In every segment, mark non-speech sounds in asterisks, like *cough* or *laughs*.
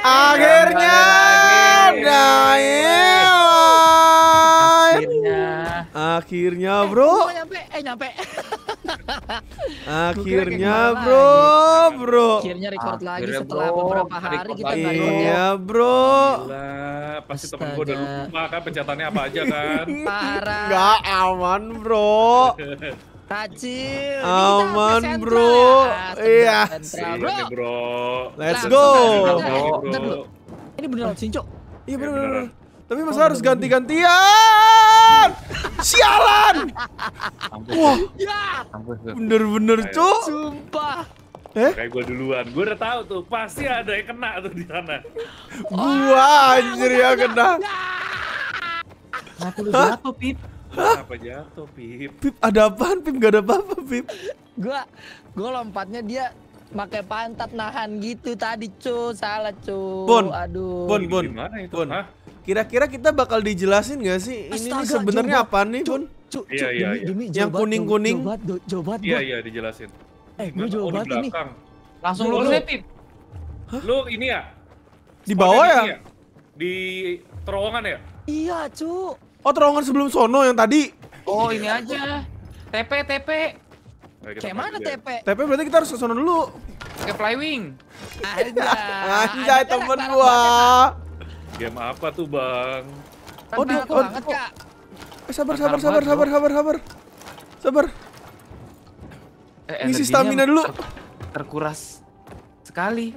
Akhirnya Akhirnya. Akhirnya, eh, bro. Eh, nyampe. Eh, nyampe. *laughs* Akhirnya, bro, bro. Akhirnya record lagi Akhirnya, setelah bro. beberapa hari kita lagi. Iya, bro. Gila, pasti temen gue udah lupa kan pencetannya apa aja kan. *laughs* Parah. Gak aman, bro. *laughs* Tajil. Aman bro. Ya. Iya. Bro. bro. Let's go. Ini beneran cincok, Iya, iya bener. Tapi masa harus ganti-gantian. Sialan. Wah. Ya. Bener-bener cuk. Sumpah. Eh? Kayak gue duluan, gue udah tahu tuh pasti ada yang kena tuh di sana. Gua anjir ya kena. Ya. Kenapa lu jatuh, Pip? Kenapa jatuh, Pip? Pip, ada apaan, Pip? Gak ada apa-apa, Pip. Gua gua lompatnya dia pakai pantat nahan gitu tadi, cu. Salah, cu. Bon. Aduh. Bon, Bon. Gimana itu? Bon. Kira-kira kita bakal dijelasin gak sih ini sebenarnya apa nih, Bon? Cu, cu, iya, iya, demi, iya. yang kuning-kuning. Coba, coba, Iya, iya, dijelasin. Eh, gue coba oh, banget ini. Langsung lu Pip. Lu ini ya? Di bawah ya? ya? Di terowongan ya? Iya, cu. Oh terowongan sebelum sono yang tadi. Oh ini aja. TP TP. Kayak mana TP? TP berarti kita harus ke sono dulu. Ke flywing. Aja. Aja temen gua. Game apa tuh, Bang? Oh, dia oh, banget, eh, sabar Sabar, sabar, sabar, sabar, sabar, sabar. Sabar. Ngisi stamina dulu. Terkuras sekali.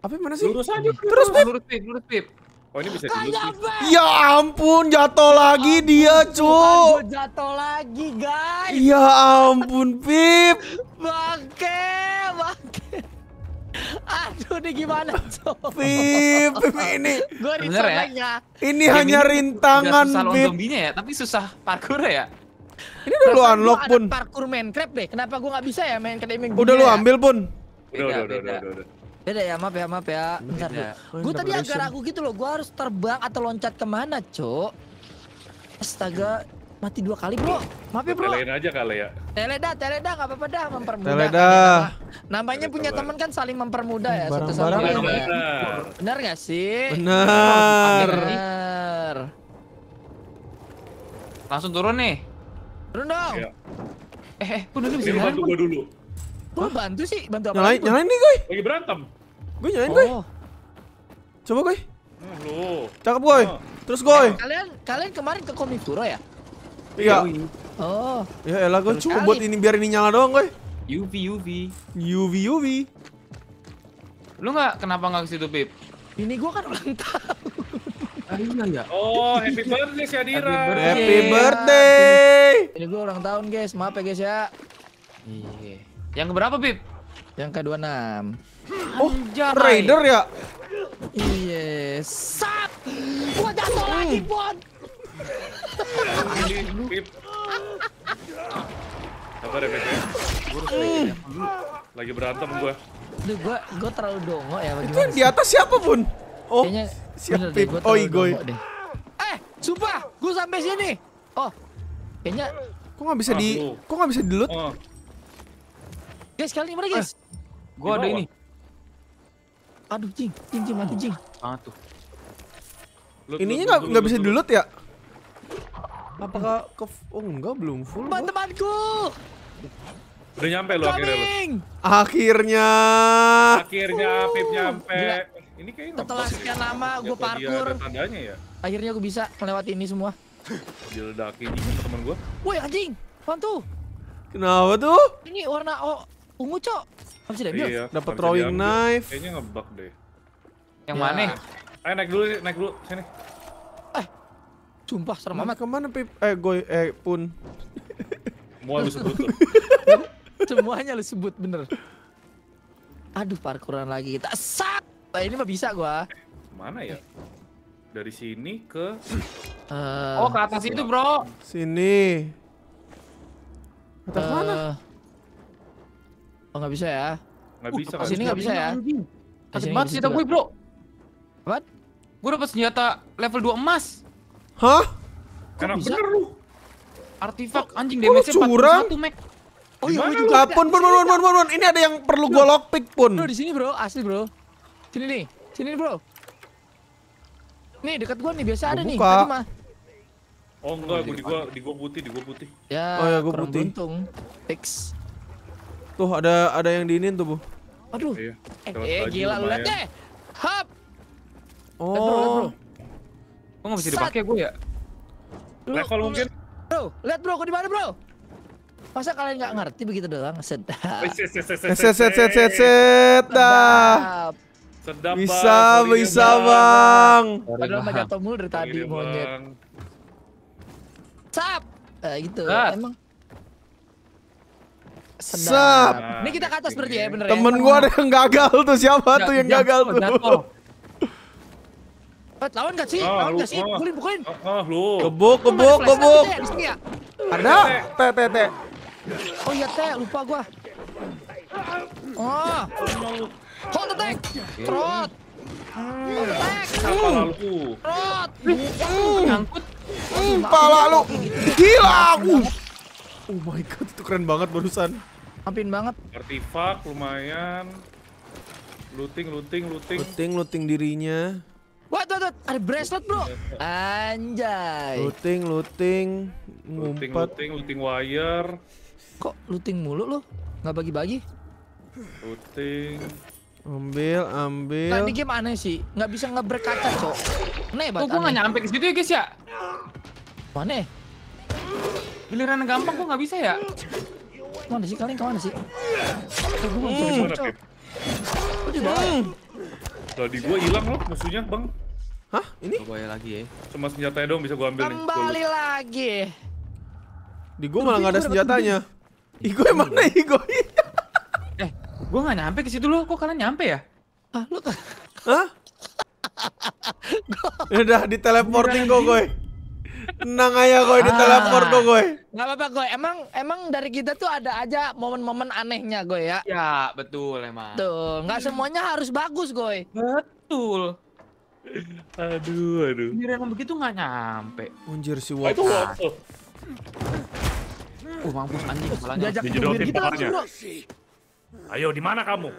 Apa mana sih? Lurus aja. Terus Pip. Lurus Pip, lurus Pip. Oh ini bisa dilurusin. Ya ampun, jatuh lagi ampun, dia, cu. Jatuh lagi, guys. Ya ampun, Pip. Bangke, bangke. Aduh, ini gimana, cu? Pip, Pip ini. Gua Bener ya. ya? Ini Game hanya rintangan, susah Pip. Susah ya, tapi susah parkur ya. Ini udah lu unlock pun. Parkur Minecraft deh. Kenapa gua nggak bisa ya main ke Udah lu ya? ambil pun. udah, udah, udah. Beda ya, maaf ya, maaf ya. Bentar ya. Gue tadi agak ragu gitu loh, gue harus terbang atau loncat kemana, Cok? Astaga, mati dua kali, Bro. Maaf ya, Bro. Telein aja kali ya. Tele dah, tele dah, gak apa-apa dah, mempermudah. Tele dah. Namanya tele punya teman kan saling mempermudah ya, satu sama lain. Ya. Benar. nggak gak sih? Benar. Benar. Langsung turun nih. Turun dong. Ya. Eh, eh, dulu bisa jalan. Bantu gua dulu. Gue bantu sih, bantu apa? Nyalain, nyalain nih gue. Lagi berantem. Gue nyalain gue. Oh. Coba gue. Nah, lu. Cakep gue. Oh. Terus gue. Nah, kalian kalian kemarin ke Komifuro ya? Iya. Oh. Ya elah gue cuma buat ini biar ini nyala doang gue. UV UV. UV UV. Lu nggak kenapa nggak ke situ, Pip? Ini gue kan ulang tahun. Ah, ini ya. Iya. Oh, happy iya. birthday Syadira. Happy birthday. Happy birthday. Ini gue ulang tahun, guys. Maaf ya, guys ya. Iya. Yeah. Yang berapa, Bib? Yang ke-26. Oh, Anjay. Raider ya? Yes. Sat! Gua jatuh lagi, Bon. Hmm. Bib. Sabar ya, ya. ya, Lagi berantem gua. Duh, gua gua terlalu dongo ya Itu yang di atas siapa, Bun? Oh, siapa? siap Bib. Oh, Igoy. Eh, sumpah, gua sampai sini. Oh. Kayaknya kok nggak bisa di kok nggak bisa di loot? Oh. Guys, kali mana, guys? Eh, gua ada ini. Aduh, jing, jing, jing, mati, jing. Ah, tuh. Ininya nggak nggak bisa dilut ya? Apakah ke oh enggak belum full? Teman-temanku. Udah nyampe lo akhirnya lo. Akhirnya. Akhirnya Pip nyampe. Ini kayaknya setelah sekian lama gue parkur. tandanya ya. Akhirnya gue bisa melewati ini semua. Diledaki ini teman gue. Woi anjing, pantu. Kenapa tuh? Ini warna oh Ungu, Cok. apa sih Iya, Dapat throwing knife. Kayaknya ngebug deh. Yang ya. mana? Nah, ayo naik dulu, naik dulu sini. Eh. Sumpah serem amat. Kemana Pip? Eh, goy eh pun. Semua lu sebut *laughs* Semuanya lu sebut bener. Aduh, parkuran lagi tak Sak. Nah, eh, ini mah bisa gua. Eh, mana ya? Dari sini ke uh, Oh, ke atas itu, Bro. Sini. Atas uh, mana? Oh nggak bisa ya? Nggak uh, bisa. Uh, sini nggak bisa ya? Sakit banget senjata gue bro. Apa? Gue dapat senjata level 2 emas. Hah? Karena bener lu. Artifak anjing damage-nya 41 mek. Oh iya, juga. Pun, pun, pun, pun, pun, pun. Ini ada yang perlu gue lockpick pun. Bro di sini bro, asli bro. Sini nih, sini bro. Nih dekat gua nih biasa ada nih. Tadi Oh enggak, gue di gue di gue putih, di gue putih. Ya, oh, ya, gua putih. Untung. Fix. Tuh ada ada yang diinin tuh, Bu. Aduh. Iya. Eh, eh gila lu lihat deh. Hap. Oh. Kok enggak bisa dipakai gue ya? lah kalau mungkin. Bro, lihat bro, kok di mana, bro? Masa kalian nggak ngerti begitu doang? Sedap. Set set set set set set dah. Sedap. Bisa, bisa, Bang. Padahal mah jatuh mulu dari tadi monyet. Sap. Eh gitu. Emang Sedap. Ini kita ke atas berarti ya bener ya? Temen ya? gua ada yang gagal tuh siapa tuh yang gagal jatuh, tuh. lawan gak sih? Ah, lawan gak sih? Pukulin, pukulin. Kebuk, kebuk, kebuk. Ada? te te te. Oh iya te lupa gua. Oh. Hold attack. Trot. Hmm. Oh my god, itu keren banget barusan. Ampin banget. Artifak lumayan. Looting, looting, looting. Looting, looting dirinya. What, what, what? Ada bracelet, bro. Anjay. Looting, looting. Looting, looting, looting wire. Kok looting mulu lo? Gak bagi-bagi? Looting. Ambil, ambil. Nah, ini game aneh sih. Gak bisa ngebrek kaca, kok. Aneh banget. Kok gue nggak nyampe ke situ ya, guys, ya? Mana? Giliran gampang kok nggak bisa ya? Mana sih kalian kemana sih? Oh, hmm. Mana, di bawah. Tadi gue hilang loh musuhnya, Bang. Hah? Ini? Coba ya lagi ya. Cuma senjatanya dong bisa gue ambil nih. Kembali lagi. Di gue malah nggak ada senjatanya. Igoy mana Igo? eh, gue nggak nyampe ke situ loh, Kok kalian nyampe ya? Ah, lo Hah? *laughs* Udah di teleporting kok, gue. Tenang aja gue ditelepon ah. tuh gue. Gak apa-apa gue. Emang emang dari kita tuh ada aja momen-momen anehnya gue ya. Ya betul emang. Tuh. nggak semuanya harus bagus gue. Betul. Aduh, aduh. Anjir yang begitu nggak nyampe. unjir si Wolf. Itu Wolf. Uh, mampus anjing kepalanya. Dijodohin kita gitu bro. Ayo, di mana kamu?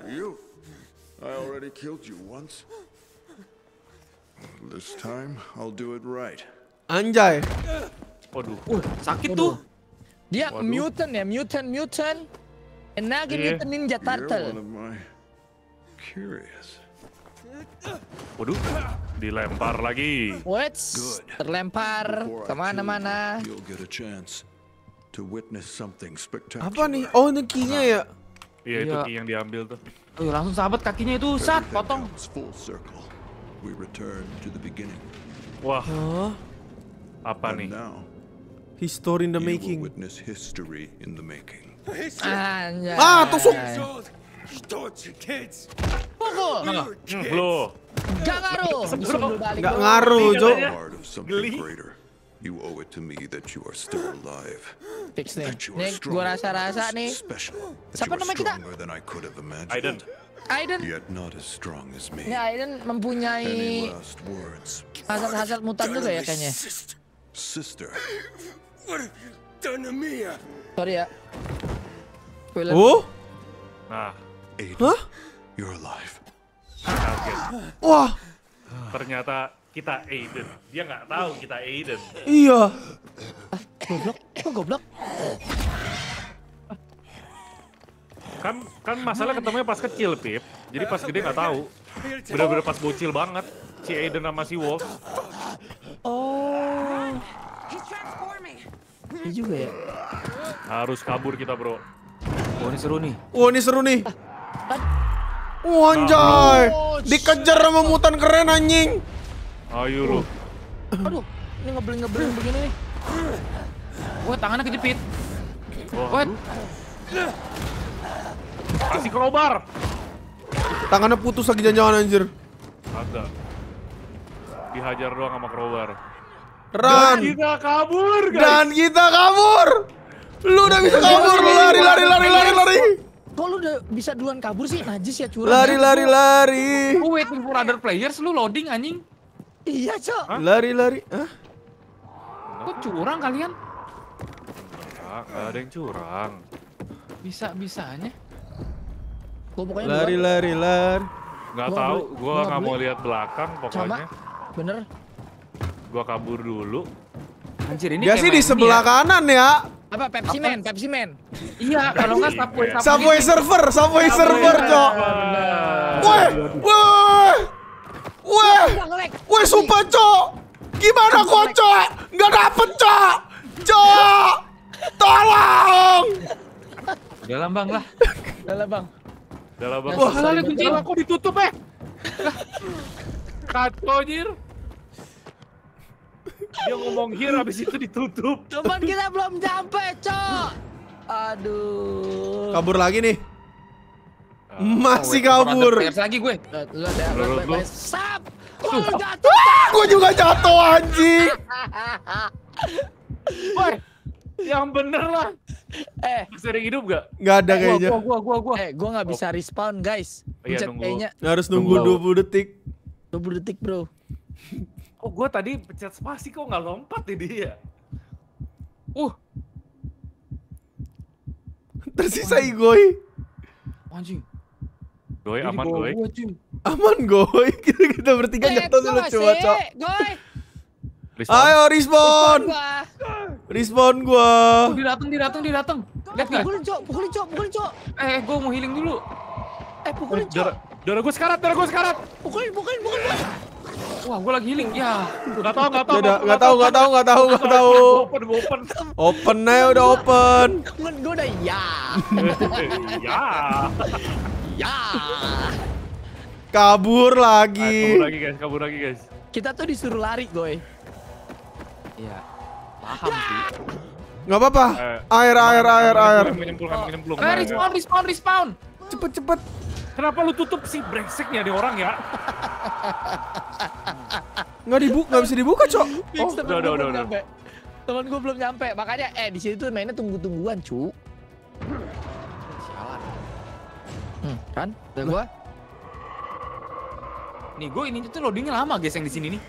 I already killed you once. This time, I'll do it right. Anjay. Waduh. Uh, sakit Waduh. tuh. Dia Waduh. mutant ya, mutant, mutant. Enaknya ini mutant ninja turtle. Curious. Waduh, dilempar lagi. What? Terlempar kemana-mana. Apa nih? Oh, ini kinya ya? Iya, itu iya. key yang diambil tuh. Ayo, langsung sahabat kakinya itu, sat, potong. Wah. Huh? Apa nih? History in the making. Witness history in the making. Ah, tusuk. Lo. Gak ngaruh. Gak ngaruh, Jo. You owe it to me that you are still alive. Fix nih. Nih, gue rasa-rasa nih. Siapa nama kita? Aiden. Aiden. Yet not as strong as me. Nih, Aiden mempunyai hasrat-hasrat mutan juga ya kayaknya. Sister. What have you done to me? Sorry ya. Yeah. Oh. Nah. Aiden, huh? You're alive. Wah. Ternyata kita Aiden. Dia nggak tahu kita Aiden. Iya. Goblok. Kok goblok? Kan kan masalah ketemunya pas kecil, Pip. Jadi pas gede nggak tahu. Bener-bener pas bocil banget. Si Aiden sama si Wolf. Ini iya juga ya. Harus kabur kita, Bro. Oh, ini seru nih. Wah, oh, ini seru nih. Oh, anjay. Dikejar sama mutan keren anjing. Ayo, lu. Aduh, ini ngebelin-ngebelin begini nih. Wah, tangannya kejepit. Wah. Kasih kerobar. Tangannya putus lagi jangan-jangan anjir. Ada. Dihajar doang sama kerobar. Run. Dan kita kabur, guys. Dan kita kabur. Lu udah bisa kabur, lu lari, lari, lari, lari, lari. Kok lu udah bisa duluan kabur sih? Najis ya curang. Lari, ya. lari, lari. Lu waiting for other players, lu loading anjing. Iya, Cok. Lari, lari. Hah? Kok curang kalian? Enggak, ada yang curang. Bisa-bisanya. Gua pokoknya lari, lari, lari, lari. Enggak tahu, gua enggak mau lihat belakang pokoknya. Cama, Bener. Gua kabur dulu. Anjir ini Dia sih di sebelah ya? kanan ya. Apa Pepsi Apa? Man, Pepsi Man. iya, kalau enggak Subway *laughs* Subway. Subway server, Subway server, Cok. Wah, wah, wah, wah, sumpah, Cok. Gimana kok, Cok? Enggak dapet, Cok. Cok. Tolong. Udah Bang lah. Udah Bang. Udah lah, Bang. Wah, lah kunci, aku ditutup, eh. Kacau, dia ngomong here habis itu ditutup. Cuman kita belum sampai, Cok. Aduh. Kabur lagi nih. Ah. Masih oh, kabur. lagi gue. sap. Ah, gue juga jatuh anjing. *laughs* Woi. Yang bener lah. Eh, sering hidup gak? Gak ada eh, kayaknya. Gua, gua, gua, gua. Eh, gua nggak bisa oh. respawn, guys. Pencet oh, iya, nunggu. Kayaknya. Harus nunggu 20 detik. 20 detik, bro oh gue tadi pencet spasi kok nggak lompat ya dia uh tersisa Igoi Anjing goy aman goy, Aman goy. *laughs* Kita, kita bertiga jatuh eh, dulu coba cok Ayo respon. Respon gua. Oh, dia dateng, dia dateng, dia dateng. Lihat enggak? Pukulin, Cok. Pukulin, Cok. Pukulin, Cok. Eh, gua mau healing dulu. Eh, pukulin, Cok. Darah, darah gua sekarat, darah gua sekarat. Pukulin, pukulin, pukulin. pukulin. Wah, gua lagi healing. Ya, enggak tahu, enggak tahu. Udah, tahu, enggak tahu, enggak tahu, enggak tahu. Open, open. Open nih ya, udah open. Gue udah ya. *laughs* ya. Ya. Kabur lagi. Kabur lagi, guys. Kabur lagi, guys. Kita tuh disuruh lari, gue. Iya. Paham ya. sih. Gak apa-apa. Eh, air, air, air, air. Minum pulang, Respawn, respawn, respawn. Cepet, cepet. Kenapa lu tutup sih brengseknya nih ada orang ya? *laughs* Nggak dibuka, nggak bisa dibuka, Cok. Oh, no, no, no, Temen gue belum nyampe, makanya eh di situ mainnya tunggu-tungguan, cu. Sialan. Hmm, kan? Dan gua. Nih, gue ini tuh loadingnya lama, guys, yang di sini nih.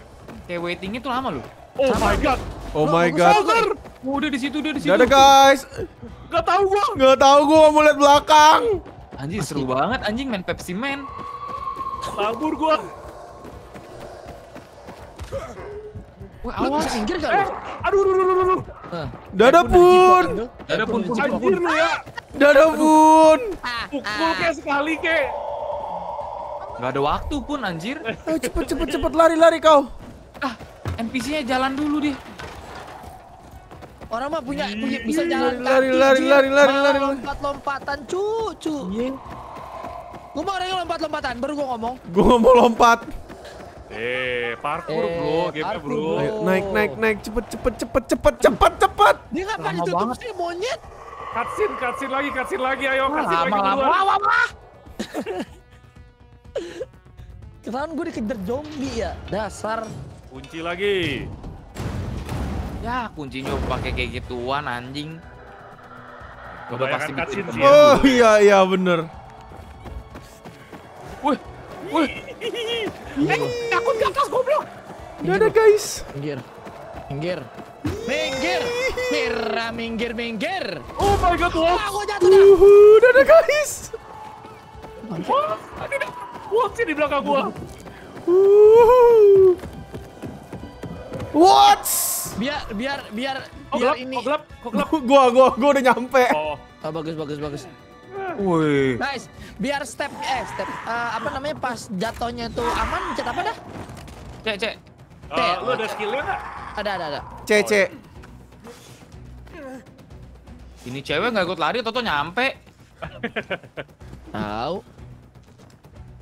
Kayak waitingnya tuh lama loh. Oh Sama. my god. Oh my god. Udah di situ, udah di situ. ada guys. Gak tahu gua. Gak tahu gua mau lihat belakang. Anjing seru banget anjing main Pepsi Man. Kabur gua. Wah, awas minggir enggak eh, Aduh, aduh, aduh, aduh. Huh. Eh. Dada pun. Dada pun anjir lu ya. Dada pun. Pukul ke sekali ke. Gak ada waktu pun anjir. Eh, cepet cepet cepet lari lari kau. Ah, NPC-nya jalan dulu dia. Orang mah punya punya bisa jalan lari, kaki. Lari lari lari lari lari. Lompat-lompatan cucu. Iya. Gue mau orang yang lompat-lompatan baru gua ngomong. Gua mau lompat. Eh, parkour bro, game eh, bro. naik naik naik cepet cepet cepet cepet cepet cepet. Dia ngapa ditutup tuh? sih monyet? Katsin, katsin lagi, katsin lagi, ayo katsin ah, lama, lagi duluan. Lama, lama, Kenapa gue dikejar zombie ya? Dasar. Kunci lagi. Ya kuncinya pakai kayak gituan anjing. Udah pasti bikin sih. Oh iya iya bener. Wih, wih. Iya. Eh, takut di atas goblok. Gak ada guys. Minggir, minggir, minggir, Mira, minggir, minggir. Oh my god, wow. Aku jatuh Udah uhuh, ada guys. Wah, ada. Wah, sih di belakang gua. Uhuh. What? Biar biar biar biar ini. Kok gelap? *laughs* gua gua gua udah nyampe. Oh. oh bagus bagus bagus. Woi. Nice. Biar step eh step uh, apa namanya pas jatuhnya itu aman cet apa dah? Cek cek. Uh, lu ada skillnya nggak? Ada ada ada. cek. Oh. Iya. Ini cewek nggak ikut lari, toto nyampe. Tahu.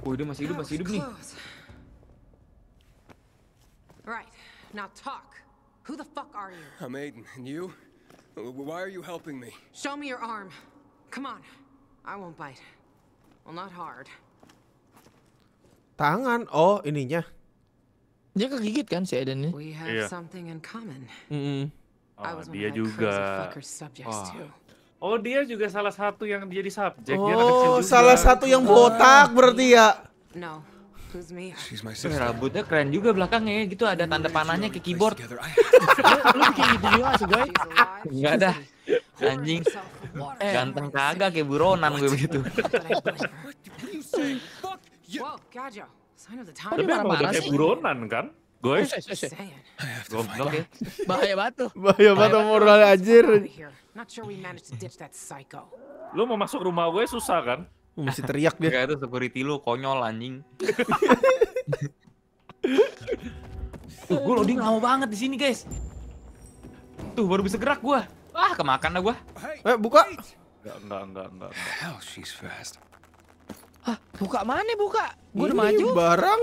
Oh, dia masih hidup, masih hidup nih. Now talk. Who the fuck are you? I'm Aiden, and you? Why are you helping me? Show me your arm. Come on. I won't bite. Well, not hard. Tangan. Oh, ininya. Dia kegigit kan si Aiden ini? We have yeah. something in common. Mm -hmm. Oh, dia juga. Oh. Oh dia juga salah satu yang jadi subjek. Oh dia salah satu yang botak berarti ya. No, ini Rambutnya keren juga belakangnya gitu ada tanda panahnya ke keyboard. Lu bikin gitu juga sih, guys. Enggak dah. Anjing. ganteng kagak kayak buronan gue begitu. Tapi emang udah kayak buronan kan? Gue Goblok Bahaya batu. Bahaya batu moral anjir. Lu mau masuk rumah gue susah kan? Mesti teriak dia. Kayak itu security lu konyol anjing. Tuh, gue loading lama banget di sini, guys. Tuh, baru bisa gerak gua. Ah, kemakan dah gua. Eh, buka. Enggak, enggak, enggak, enggak. Hell, she's fast. Ah, buka mana buka? Gua udah maju. barang.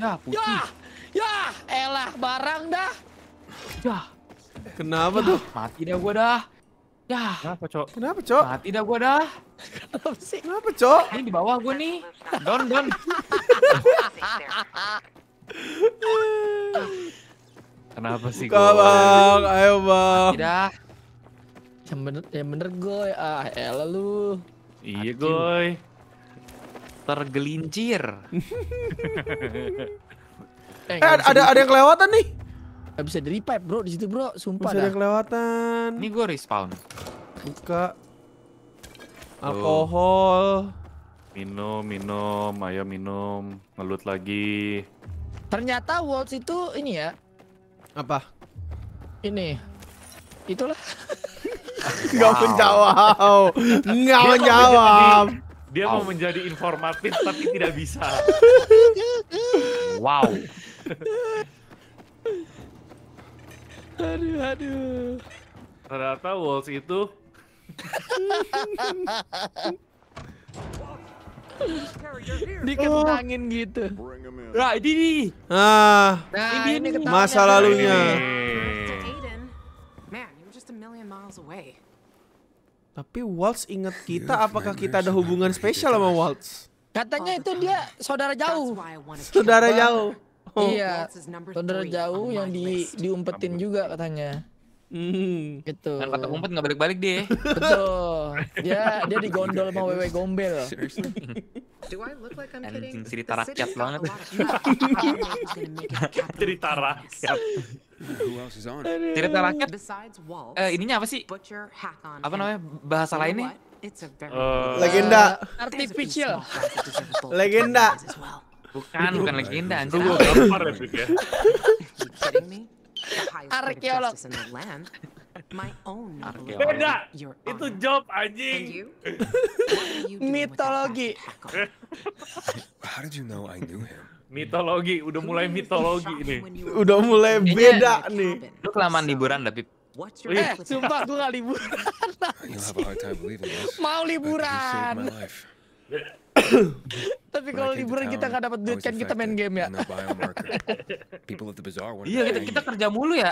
Ya, putih. Ya, ya, elah barang dah. Ya. Kenapa ya, tuh? Mati dah gua dah ya Kenapa, Cok? Kenapa, Cok? Mati dah gua dah. Kenapa sih? Kenapa, Cok? Ini di bawah gua nih. Don, don. Kenapa sih gua? Bang, ayo, Bang. Mati dah. Yang bener, yang bener goy. Ah, ya elah lu. Iya, goy. Tergelincir. eh ada ada yang kelewatan nih. Gak bisa di revive bro di situ bro, sumpah Bisa dah. kelewatan. Ini gue respawn. Buka. Alkohol. Minum, minum, ayo minum. Ngelut lagi. Ternyata Waltz itu ini ya. Apa? Ini. Itulah. *laughs* Nggak wow. menjawab. Nggak menjawab. menjadi, dia wow. mau menjadi informatif tapi tidak bisa. *laughs* wow. *laughs* aduh, aduh. Ternyata walls itu. Dikentangin oh. gitu. Nah, ini nih. Ah, nah, nah ini, ini masa ya, lalunya. Tapi Waltz inget kita, apakah kita ada hubungan spesial sama Waltz? Katanya itu dia saudara jauh. Saudara jauh. Oh. iya saudara jauh yang di diumpetin juga katanya Hmm. Gitu. Kan kata umpet nggak balik-balik deh. Betul. Dia dia *laughs* digondol sama wewe gombel. Do I look like *laughs* cerita rakyat banget. cerita rakyat. cerita rakyat. Eh, ininya apa sih? Apa namanya? Bahasa lainnya? Uh, legenda. Artificial. *laughs* legenda. Bukan, bukan legenda anjir. Gua gambar ya, Pik ya. Arkeolog. Beda. Itu job anjing. *laughs* Mitologi. How did you know I knew him? Mitologi, udah mulai mitologi ini. Udah mulai beda nih. Lu kelamaan liburan tapi oh, iya. Eh, sumpah gue gak liburan. Mau liburan. *coughs* Tapi kalau liburan kita nggak dapat duit kan kita main game ya. *laughs* Iya kita, kita kerja mulu ya.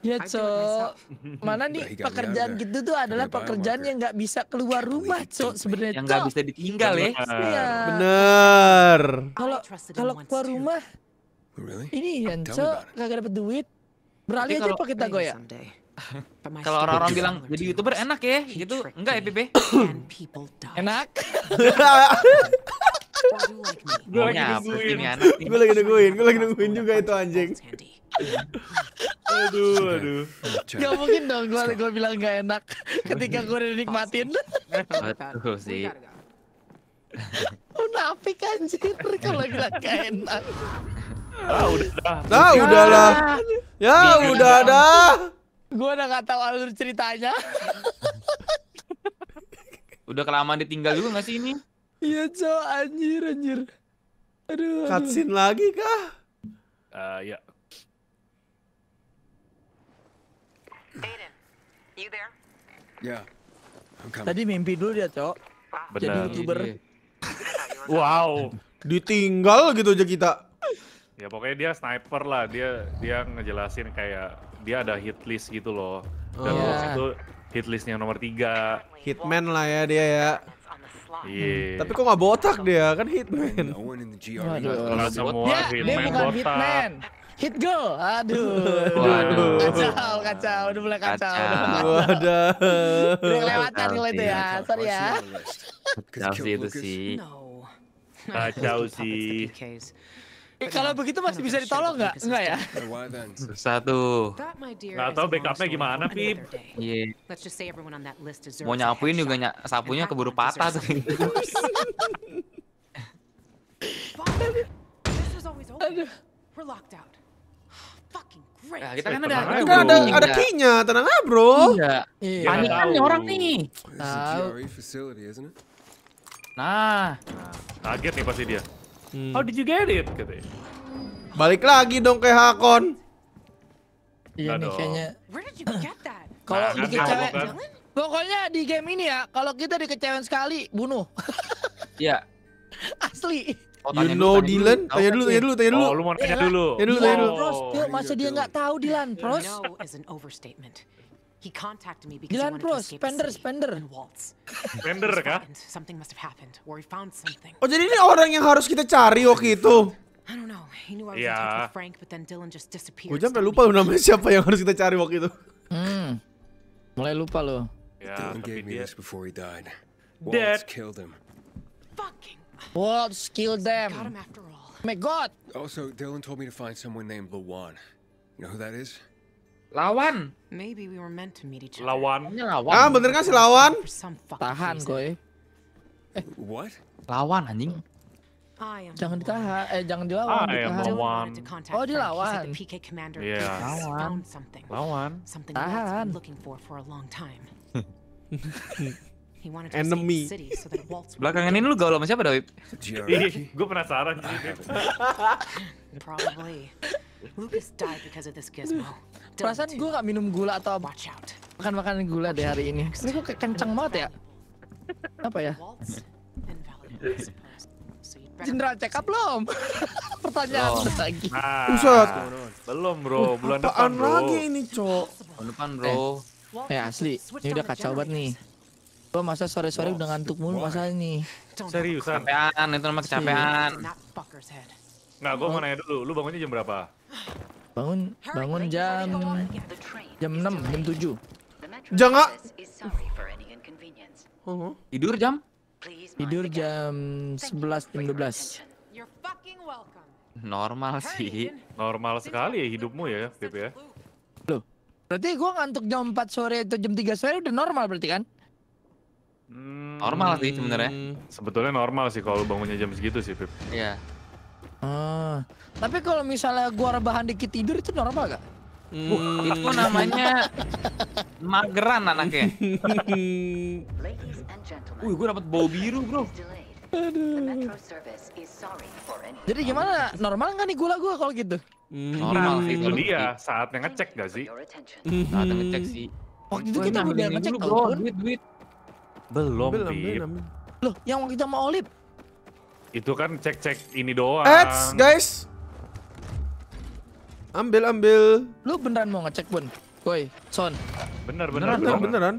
Ya cok, *laughs* mana nih pekerjaan gitu tuh adalah pekerjaan yang nggak bisa keluar rumah cok sebenarnya. Yang nggak bisa ditinggal ya. Iya. Bener. Kalau kalau keluar rumah, ini ya cok nggak dapat duit. Beralih aja pakai ya kalau orang-orang bilang jadi youtuber enak ya, gitu enggak EPP? enak. *laughs* gue lagi nungguin, gue lagi nungguin, gue lagi nungguin juga itu anjing. aduh, aduh. Gak ya mungkin dong gue gue bilang gak enak *laughs* ketika gue udah nikmatin. Aduh sih. Munafik *laughs* oh, anjir kalau bilang gak enak. Ah udah ah udah lah. Ya udah dah. Gue udah gak tahu alur ceritanya. *laughs* udah kelamaan ditinggal juga gak sih ini? Iya cow, anjir anjir. Aduh. Cutscene aduh. lagi kah? Uh, ya. Aiden, you there? Ya. Yeah. Tadi mimpi dulu dia, Cok. Benar. Jadi YouTuber. Iya, iya. wow. Ditinggal gitu aja kita. Ya pokoknya dia sniper lah, dia dia ngejelasin kayak dia ada hit list gitu loh. Dan oh. waktu iya. itu hit listnya nomor 3. Hitman lah ya dia ya. Yeah. Hmm. Tapi kok gak botak dia kan hitman. E aduh, semua dia, hitman dia bukan botak. hitman. Hit go, aduh, waduh, kacau, kacau, udah mulai kacau, kacau. udah, udah kelewatan kalau itu ya, sorry ya. Kacau sih itu sih, kacau sih. Eh, kalau begitu masih bisa ditolong nggak? Enggak ya? Satu. Nggak tahu backupnya gimana, Pip. Iya. Yeah. Mau nyapuin juga ny sapunya keburu patah tuh. *laughs* *sighs* Nah, kita kan ada kita kan ada ada kinya, tenang aja, Bro. Iya. Panik kan nih orang nih. Tahu. E nah. Kaget nih pasti dia. Hmm. How did you get it? Katanya. Balik lagi dong ke Hakon. Iya nih kayaknya. *clears throat* Kalau nah, kan dikecewain, kan? pokoknya di game ini ya, kalau kita dikecewain sekali, bunuh. Iya. *laughs* Asli. Oh, you know dulu, Dylan? Tanya tanya dulu, tanya dulu, tanya dulu. Oh, lu mau tanya iya. dulu. Tanya dulu, tanya dulu. Pros, yuk, masa dia nggak tahu Dylan, Pros? He contacted me because Dylan he wanted bro, to escape spender, the spender. and waltz. spender kah? Something must have happened, or he found something. Oh jadi ini orang yang harus kita cari waktu oh, itu. I don't know. He knew I was yeah. in with Frank, but then Dylan just disappeared. Gue sampai lupa namanya siapa yang harus kita cari waktu itu. Hmm. Mulai lupa loh. Yeah, Dylan gave me this before he died. Waltz killed him. Fucking. Waltz killed them. Got him after all. My God. Also, Dylan told me to find someone named Luwan. You know who that is? Lawan. Maybe we were meant to meet each other. Lawan. lawan. Ah, bener kan si lawan? Tahan, koi Eh, what? Lawan anjing. Jangan ditahan, eh jangan dilawan. I am oh, lawan. Oh, dilawan. Iya. Lawan. Lawan. Tahan. *laughs* enemy. Belakangan ini lu gaul sama siapa, Dawib? *laughs* Gue penasaran. *laughs* Probably. Lucas died because of this gizmo. Perasaan gue gak minum gula atau makan makanan gula deh hari ini. Ini gue kenceng banget ya. *laughs* Apa ya? Jenderal cekap belum? Pertanyaan oh. lagi. Nah, Belum bro, bulan Apaan depan bro. lagi ini cok? Bulan depan bro. Eh, asli, ini udah kacau banget nih. Gua masa sore-sore udah ngantuk mulu masa ini. Seriusan. Kecapean, itu namanya kecapean. Enggak, gua mau nanya dulu. Lu bangunnya jam berapa? Bangun bangun jam jam 6, jam 7. Jangan. Uh-huh. Tidur jam? Tidur jam 11, jam 12. Normal sih. Normal sekali ya hidupmu ya, Pip ya. Loh, berarti gua ngantuk jam 4 sore atau jam 3 sore udah normal berarti kan? normal sih sebenarnya. Hmm. Sebetulnya normal sih kalau bangunnya jam segitu sih, Pip. Iya. Ah, tapi kalau misalnya gua rebahan dikit tidur itu normal gak? Hmm. itu namanya *laughs* mageran anaknya. Wih, gua dapat bau biru, bro. Aduh. Jadi gimana? Normal nggak nih gula gua kalau gitu? Hmm. Normal sih. Itu dia gitu. saatnya ngecek gak sih? Saatnya ngecek sih. Waktu itu kita udah ngecek bro. Duit, duit. Belum, belum, belum. Loh, yang kita mau Olive? Itu kan cek-cek ini doang. Ads, guys. Ambil, ambil. Lu beneran mau ngecek, Bun? Woi, Son. Bener, bener, beneran. Beneran, beneran.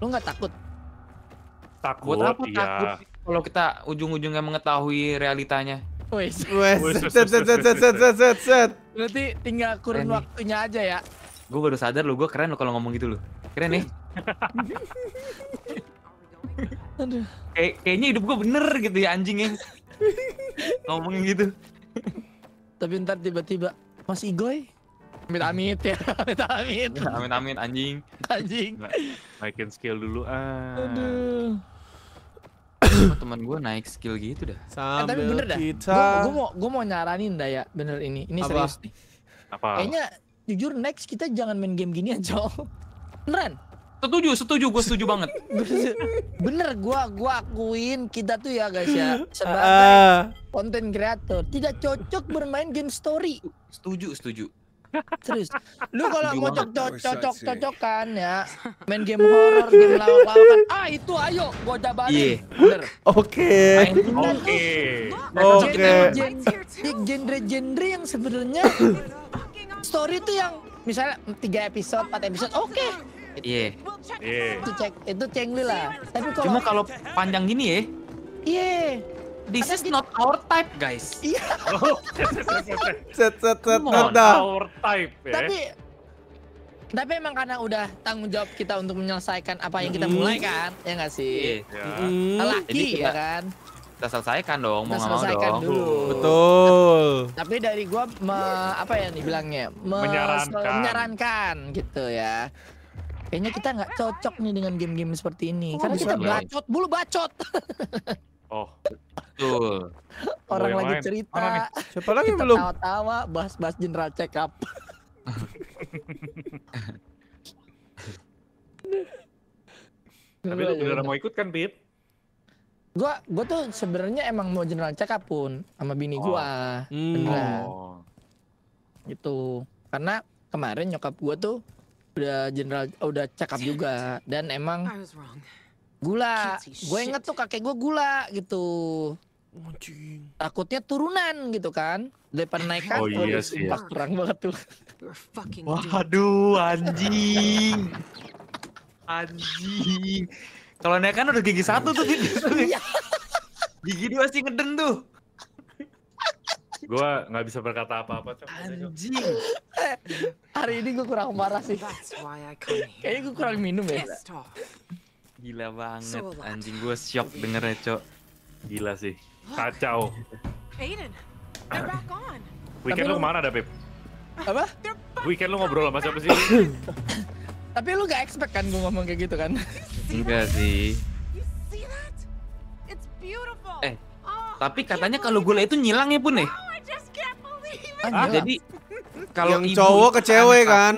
Lu nggak takut? Takut, Buat apa iya. takut kalau kita ujung-ujungnya mengetahui realitanya? Wes. Wes. Set, set, set, set, set, set, set. Berarti tinggal kurun keren waktunya aja ya. Gue baru sadar lu, gue keren lo kalau ngomong gitu lu. Keren nih. *laughs* Aduh. Kay kayaknya hidup gue bener gitu ya anjingnya. *laughs* ngomong gitu. Tapi ntar tiba-tiba Mas Igoy Amit amit ya, amit amit. Ya, amit amit anjing. Anjing. Naikin skill dulu ah. Aduh. teman gue naik skill gitu dah. Sambil eh, tapi bener dah. Kita... Gue mau gue mau nyaranin dah ya, bener ini. Ini Apa? serius nih. Apa? Kayaknya jujur next kita jangan main game ginian, aja. *laughs* Beneran. Setuju, setuju, gue setuju banget. *laughs* Bener, gue gua akuin kita tuh ya guys ya *laughs* sebagai konten ah. uh. kreator tidak cocok bermain game story. Setuju, setuju. terus *laughs* Lu kalau mau cocok cocok cocokan ya, main game horror, game lawak-lawakan. Ah, itu ayo gua jabarin. Yeah. Iya. Oke. Oke. Oke. Genre-genre yang sebenarnya story itu yang misalnya tiga episode, empat episode, oke. Okay Iya. Yeah. Yeah. Itu iya. cek itu cengli lah. Tapi kalau Cuma kalau panjang gini ya. Iya. Yeah. This is not our type, guys. Iya. Oh. *laughs* set set set not our type ya. Tapi tapi emang karena udah tanggung jawab kita untuk menyelesaikan apa yang kita mulai kan, ya nggak sih? Iya. Mm. Laki ya kita, ya kan. Kita selesaikan dong, kita mau selesaikan dong. dulu. Betul. Tapi dari gua me, apa ya nih bilangnya? Me, menyarankan. menyarankan gitu ya. Kayaknya kita nggak cocok nih dengan game-game seperti ini. Oh, Karena kita bacot, bulu bacot. Oh, betul. *laughs* Orang lagi main. cerita. Siapa lagi kita belum? Tawa-tawa bahas-bahas general check up. *laughs* Tapi lu beneran mau ikut kan, Pip? Gua gua tuh sebenarnya emang mau general check up pun sama bini oh. gua. Hmm. Beneran. Oh. Gitu. Karena kemarin nyokap gua tuh udah general oh, udah cakap juga dan emang gula gue inget tuh kakek gue gula gitu takutnya turunan gitu kan daripada naik kan oh, iya ya. iya. kurang banget tuh waduh anjing anjing kalau naik kan udah gigi satu tuh *laughs* iya. gigi dua sih ngedeng tuh gue nggak bisa berkata apa-apa anjing *laughs* hari ini gue kurang marah sih kayaknya gue kurang minum ya gila banget anjing gue shock ya cok gila sih kacau Aiden, they're back on. Weekend lu kemana dah, Pip? Apa? Weekend lu ngobrol sama siapa sih? *coughs* Tapi lu gak expect kan gue ngomong kayak gitu kan? Enggak sih. Eh, oh, tapi katanya kalau gula itu nyilang ya pun nih. Ya? Ah, jadi kalau yang cowok ke cewek kan.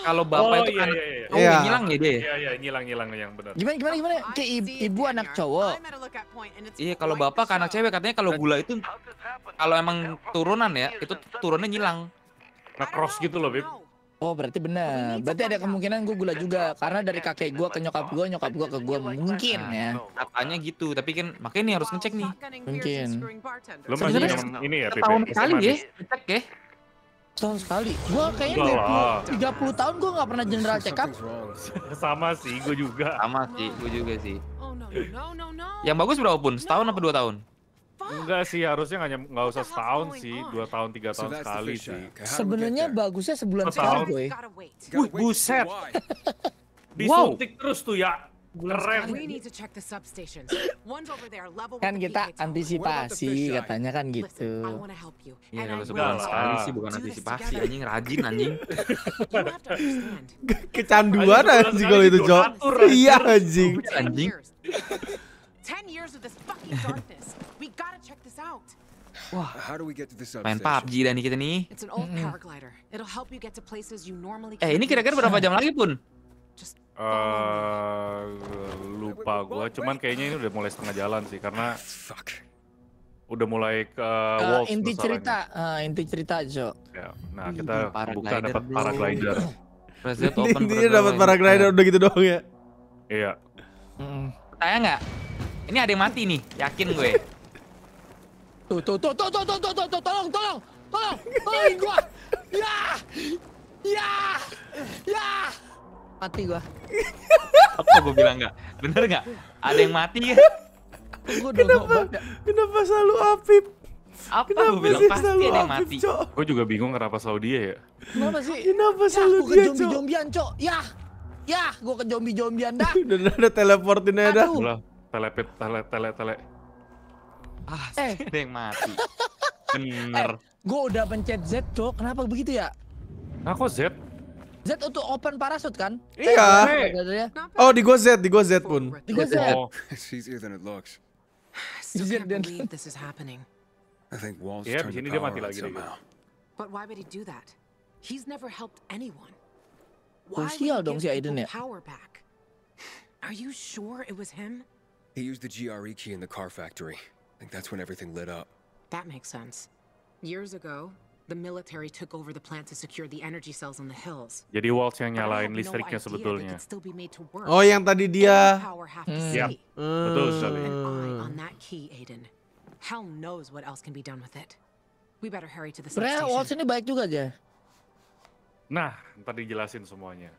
Kalau oh, bapak oh, itu kan iya, iya, iya. Oh, iya. ngilang ya dia. Iya iya ngilang ngilang yang benar. Gimana gimana gimana? Kayak ibu, ibu anak cowok. Iya, kalau bapak ke anak cewek katanya kalau gula itu kalau emang turunan ya, itu turunnya ngilang. Nah, cross gitu loh, Bib. Oh berarti benar. Berarti ada kemungkinan gue gula juga karena dari kakek gue ke nyokap gue, nyokap gue ke gue mungkin ya. Katanya gitu, tapi kan makanya nih harus ngecek nih. Mungkin. Lo masih ini ya Tahun ya? sekali ya, ya. Tahun sekali. Gue kayaknya tiga puluh tahun gue nggak pernah general check up. *laughs* Sama sih, gue juga. Sama sih, gue juga sih. Oh, yang bagus berapa pun? Setahun apa dua tahun? Enggak sih, harusnya nggak nggak usah setahun sih, dua tahun tiga tahun so sekali sih. Sebenarnya bagusnya sebulan setahun. sekali, Wih, buset. *laughs* Disuntik wow. terus tuh ya. Keren. Kan kita antisipasi katanya kan gitu. Iya kalau sebulan sekali sih bukan antisipasi anjing rajin anjing. *laughs* *laughs* Kecanduan anjing kalau itu Jo. Iya anjing. Anjing. 10 years of this fucking darkness. Wah, main PUBG dan kita nih. Eh, ini kira-kira berapa jam lagi pun? Uh, lupa gua, cuman kayaknya ini udah mulai setengah jalan sih karena udah mulai ke uh, uh, inti cerita, uh, inti cerita Jo. Ya, nah kita Ih, buka dapat paraglider. *laughs* *laughs* ini dapat paraglider iya. udah gitu doang ya. Iya. Mm. Tanya nggak? Ini ada yang mati nih, yakin gue. Tuh, tuh, tuh, tuh, tuh, tuh, tuh, tuh, tuh, tolong, tolong, tolong, tolong gua. Ya, ya, ya. Mati gua. Apa gua bilang nggak? Bener nggak? Ada yang mati ya? Gua kenapa, kenapa selalu Apip? Apa kenapa gue bilang pasti ada yang mati? Gue juga bingung kenapa selalu dia ya. Kenapa sih? Kenapa ya, selalu ya, dia, Cok? Zombie zombian, Cok. Ya. Ya, gue ke zombie zombian dah. *laughs* Udah, udah teleportin aja dah. Telepet, tele, tele, tele. Pasti eh. ada yang mati. *laughs* Bener. Eh, gue udah pencet Z, Cok. Kenapa begitu ya? Nah, kok Z? Z untuk open parasut kan? Iya. Hey. Oh, di gue Z, di gue Z pun. Di gue Z. Oh. *laughs* Easier than it looks. Still can't believe this is happening. I think Walls yeah, turned the power on somehow. But why would he do that? He's never helped anyone. Why would he dong si Aiden ya? power back? Are you sure it was him? He used the GRE key in the car factory think that's when everything lit up. That makes sense. Years ago, the military took over the plant to secure the energy cells on the hills. Jadi Walt yang nyalain listriknya no sebetulnya. Oh, yang tadi dia. Hmm. Yeah. Ya, mm. Betul sekali. on key, Aiden. We better hurry to the substation. Walt ini baik juga aja. Nah, ntar dijelasin semuanya.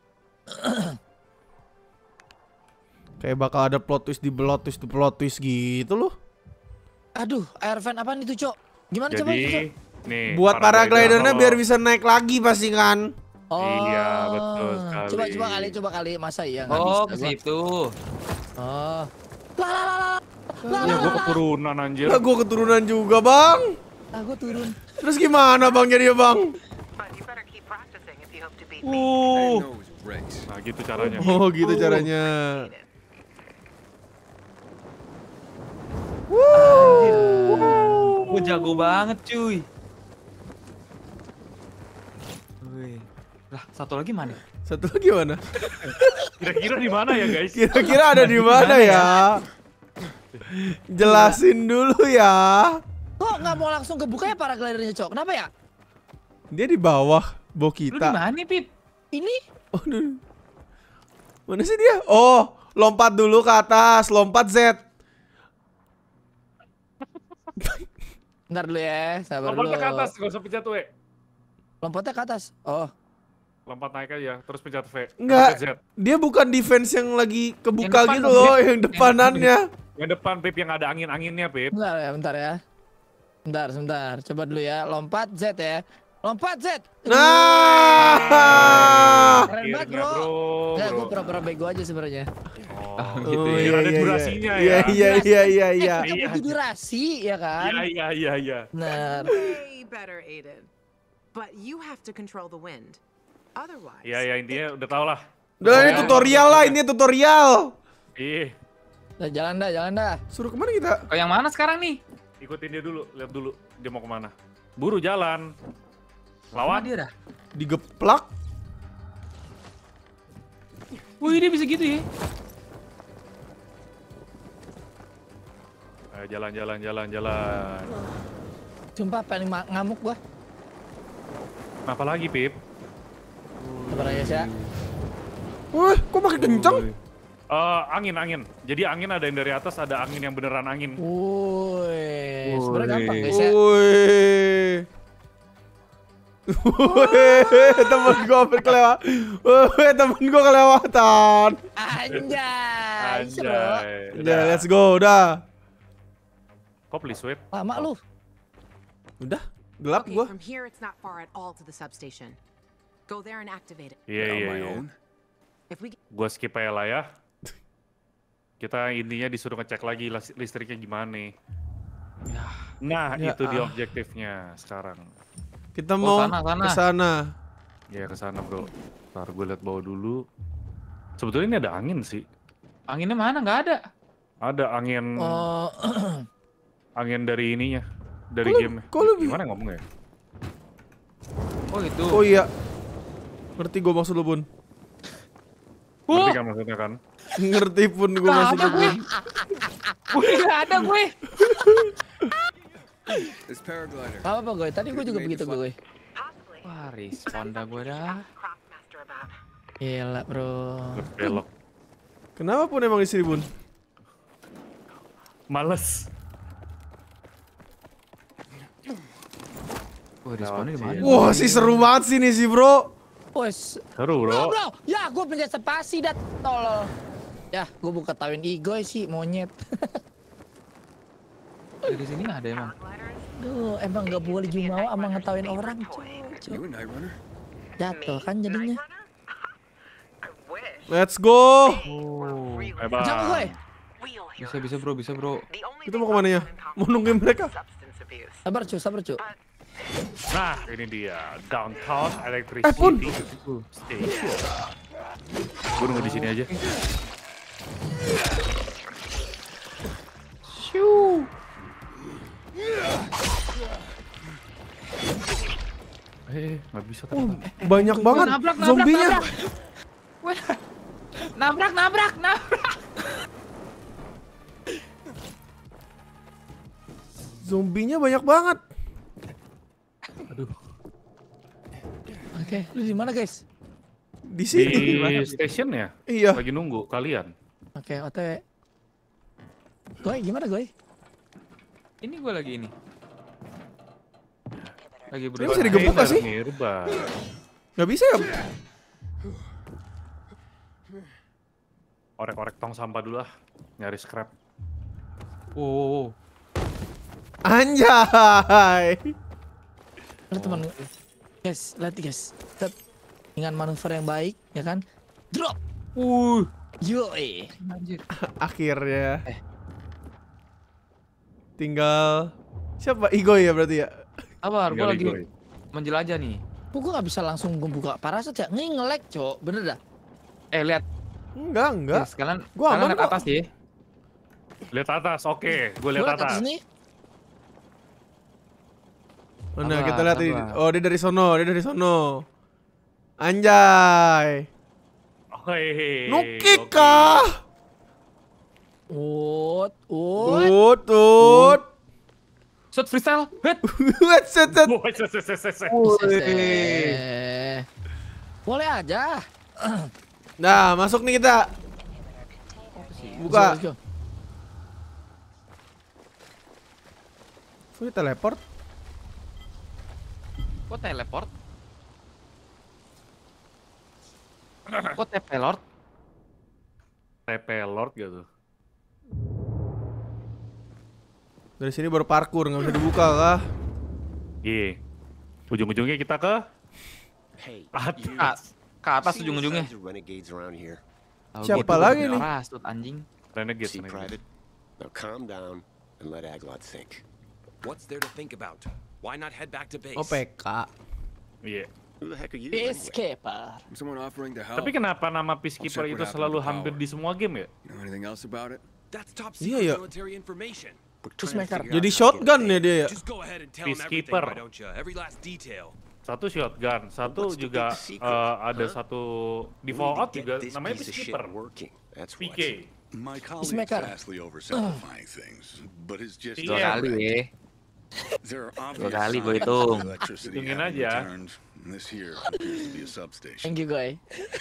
Kayak bakal ada plot twist di plot twist di plot twist gitu loh. Aduh, air fan apa nih tuh, Cok? Gimana coba buat Nih, buat glidernya biar bisa naik lagi pasti kan. Iya, oh. Iya, betul sekali. Coba coba kali, coba kali masa iya enggak oh, bisa. Oh, gitu. Oh. lah, lah, lah. la. La, ya iya, gue keturunan anjir. Lah gue keturunan juga, Bang. Lah gue turun. Terus gimana, Bang, ya, Bang? Uh. Nah, gitu caranya. Oh, gitu caranya. Wuh. jago banget cuy. Wih. Lah, satu lagi mana? Satu lagi mana? *laughs* Kira-kira di mana ya, guys? Kira-kira ada di mana ya? ya? Jelasin iya. dulu ya. Kok nggak mau langsung kebuka ya para glidernya, Cok? Kenapa ya? Dia di bawah bok kita. Lu di mana, Pip? Ini? Oh, Mana sih dia? Oh, lompat dulu ke atas, lompat Z. Ntar dulu ya, sabar Lompatnya ke atas, gak usah pencet W. Lompatnya ke atas? Oh. Lompat naik aja, terus pencet V. Enggak, dia bukan defense yang lagi kebuka yang gitu loh, yang depanannya. Yang depan, Pip, yang ada angin-anginnya, Pip. Bentar ya, bentar ya. Bentar, sebentar. Coba dulu ya, lompat Z ya. Lompat, Z. Nah. Iya, Keren banget, iya, Bro. Enggak, gua pura-pura bego aja sebenarnya. Oh, oh gitu. Oh, iya, ada iya, durasinya ya. Iya, iya, iya, eh, iya. Iya, durasi ya kan? Iya, iya, iya, iya. Benar. better, Aiden. But you have to control the wind. Otherwise. Iya, iya, intinya udah tau lah. Udah, ini tutorial lah, ini tutorial. Ih. Nah, jalan dah, jalan dah. Suruh kemana kita? Ke oh, yang mana sekarang nih? Ikutin dia dulu, lihat dulu dia mau kemana. Buru jalan. Lawan dia dah. Digeplak. Wih, dia bisa gitu ya. Ayo eh, jalan jalan jalan jalan. Jumpa paling ngamuk gua. Apa lagi, Pip? Sabar aja, Sya. Wih, kok makin kenceng? Uh, angin, angin. Jadi angin ada yang dari atas, ada angin yang beneran angin. Wih, sebenernya gampang guys ya temen gue kelewat. Wih, temen gue kelewatan. Anjay. Anjay. Udah, let's go, udah. Kok beli sweep? Lama lu. Udah, gelap gue. gua. From here it's not far at all to the substation. Go there and activate it. Iya, iya, iya. Gua skip aja lah ya. Kita intinya disuruh ngecek lagi listriknya gimana nih. Ya. Nah, ya, itu ah. dia objektifnya sekarang. Kita oh, mau ke sana. Ya ke sana, Bro. Ntar gue lihat bawah dulu. Sebetulnya ini ada angin sih. Anginnya mana? Nggak ada. Ada angin. Uh, *clears throat* angin dari ininya, dari game. Kok lu gimana ngomongnya? Oh itu. Oh iya. Ngerti gue maksud lu, Bun. Ngerti kan maksudnya kan? Ngerti pun gue maksud lu, Bun. Gue ada gue. *laughs* Apa apa gue? Tadi gue juga begitu gue. Wah, respon dah gue dah. Gila, bro. Belok. Kenapa pun emang istri bun? Males. Wah, sih si seru banget sih nih si bro. Wes. Seru bro. Bro, Ya, gue pencet spasi dat tolol. Ya, gue buka tawin igoy sih monyet. *laughs* Di sini ada emang. Duh, emang nggak boleh Jumawa sama ngetawain orang, cuy. Jatuh kan jadinya. Let's go. Oh, bye. Bisa bisa bro, bisa bro. Kita mau kemana ya? Mau nungguin mereka? Sabar cuy, sabar cuy. Nah, ini dia downtown electricity. Eh pun. Gue nunggu di sini aja. Shoo. Eh, nggak bisa ternyata. Uh, banyak banget nabrak, nabrak, zombinya. Nabrak, nabrak, nabrak, nabrak. Zombinya banyak banget. Aduh. Oke, okay, lu di mana, guys? Di sini. Di station ya? Iya. Lagi nunggu kalian. Oke, okay, OTW. Goy, gimana, Goy? Ini gua lagi ini. Lagi berubah Ini bisa digebuk gak sih? Gak bisa ya? Orek-orek tong sampah dulu lah. Nyari scrap. Oh. Anjay. Anjay. teman Guys, lihat guys. Tetap dengan manuver yang baik, ya kan? Drop. Uh. Yo, eh. Akhirnya. Eh. Tinggal siapa? Igo ya berarti ya. apa gue lagi menjelajah nih. Pukul gue gak bisa langsung buka parasit ya. ngelek, cok. Bener dah. Eh, lihat. Enggak, enggak. Ya, sekalian, gua aman kok. atas sih. Lihat atas, oke. Okay. Gue lihat atas. atas nih. Mana kita lihat ini. Oh, dia dari sono, dia dari sono. Anjay. Oke. Nukika. Okay. Ut, ut. Ut, ut. Shoot freestyle. Hit. What shoot shoot. Boleh aja. Nah, masuk nih kita. Buka. Kok teleport? Kok teleport? Kok tepelord? Tepelord gitu. Dari sini baru parkur, nggak bisa dibuka kah? Iya. Yeah. Ujung-ujungnya kita ke atas. Iya. Ke atas ujung-ujungnya. Siapa lagi nih? Rastut anjing. Renegade. Private. Now calm down and let Aglot think. What's there to think about? Why not head back to base? OPK. Iya. Yeah. Peacekeeper. Tapi kenapa nama Peacekeeper itu selalu hampir di semua game ya? know anything else about it? Iya ya. Peacemaker. Jadi shotgun ya dia ya. Peacekeeper. Ya? Satu shotgun, satu juga uh, ada satu di Fallout juga namanya Peacekeeper. PK. Peacemaker. Dua kali ya. Dua kali gue hitung. Hitungin aja. This here appears to be a substation. Thank you, guy.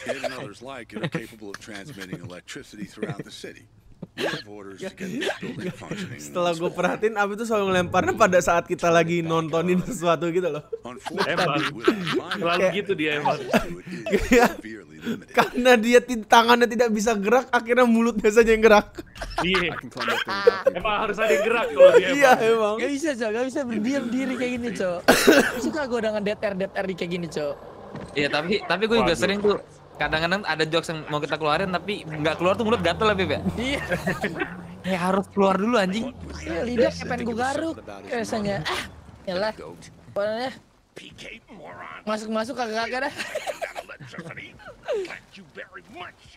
It others like it are capable of transmitting electricity throughout the city. Ya. Setelah gue perhatiin, Abi tuh selalu ngelemparnya pada saat kita lagi nontonin sesuatu gitu loh. Emang, *laughs* selalu gitu dia emang. Iya. Karena dia tangannya tidak bisa gerak, akhirnya mulutnya saja yang gerak. Iya. emang harus ada yang gerak kalau dia. Iya emang. Gak bisa cok, gak bisa berdiam diri kayak gini cok. *laughs* Suka gue dengan deter deter kayak gini cok. Iya tapi tapi gue juga sering tuh kadang-kadang ada jokes yang mau kita keluarin tapi nggak keluar tuh mulut gatel lebih ya iya ya *laughs* harus keluar dulu anjing iya lidah kayak pengen gue garuk rasanya ah lah pokoknya masuk-masuk kagak-kagak dah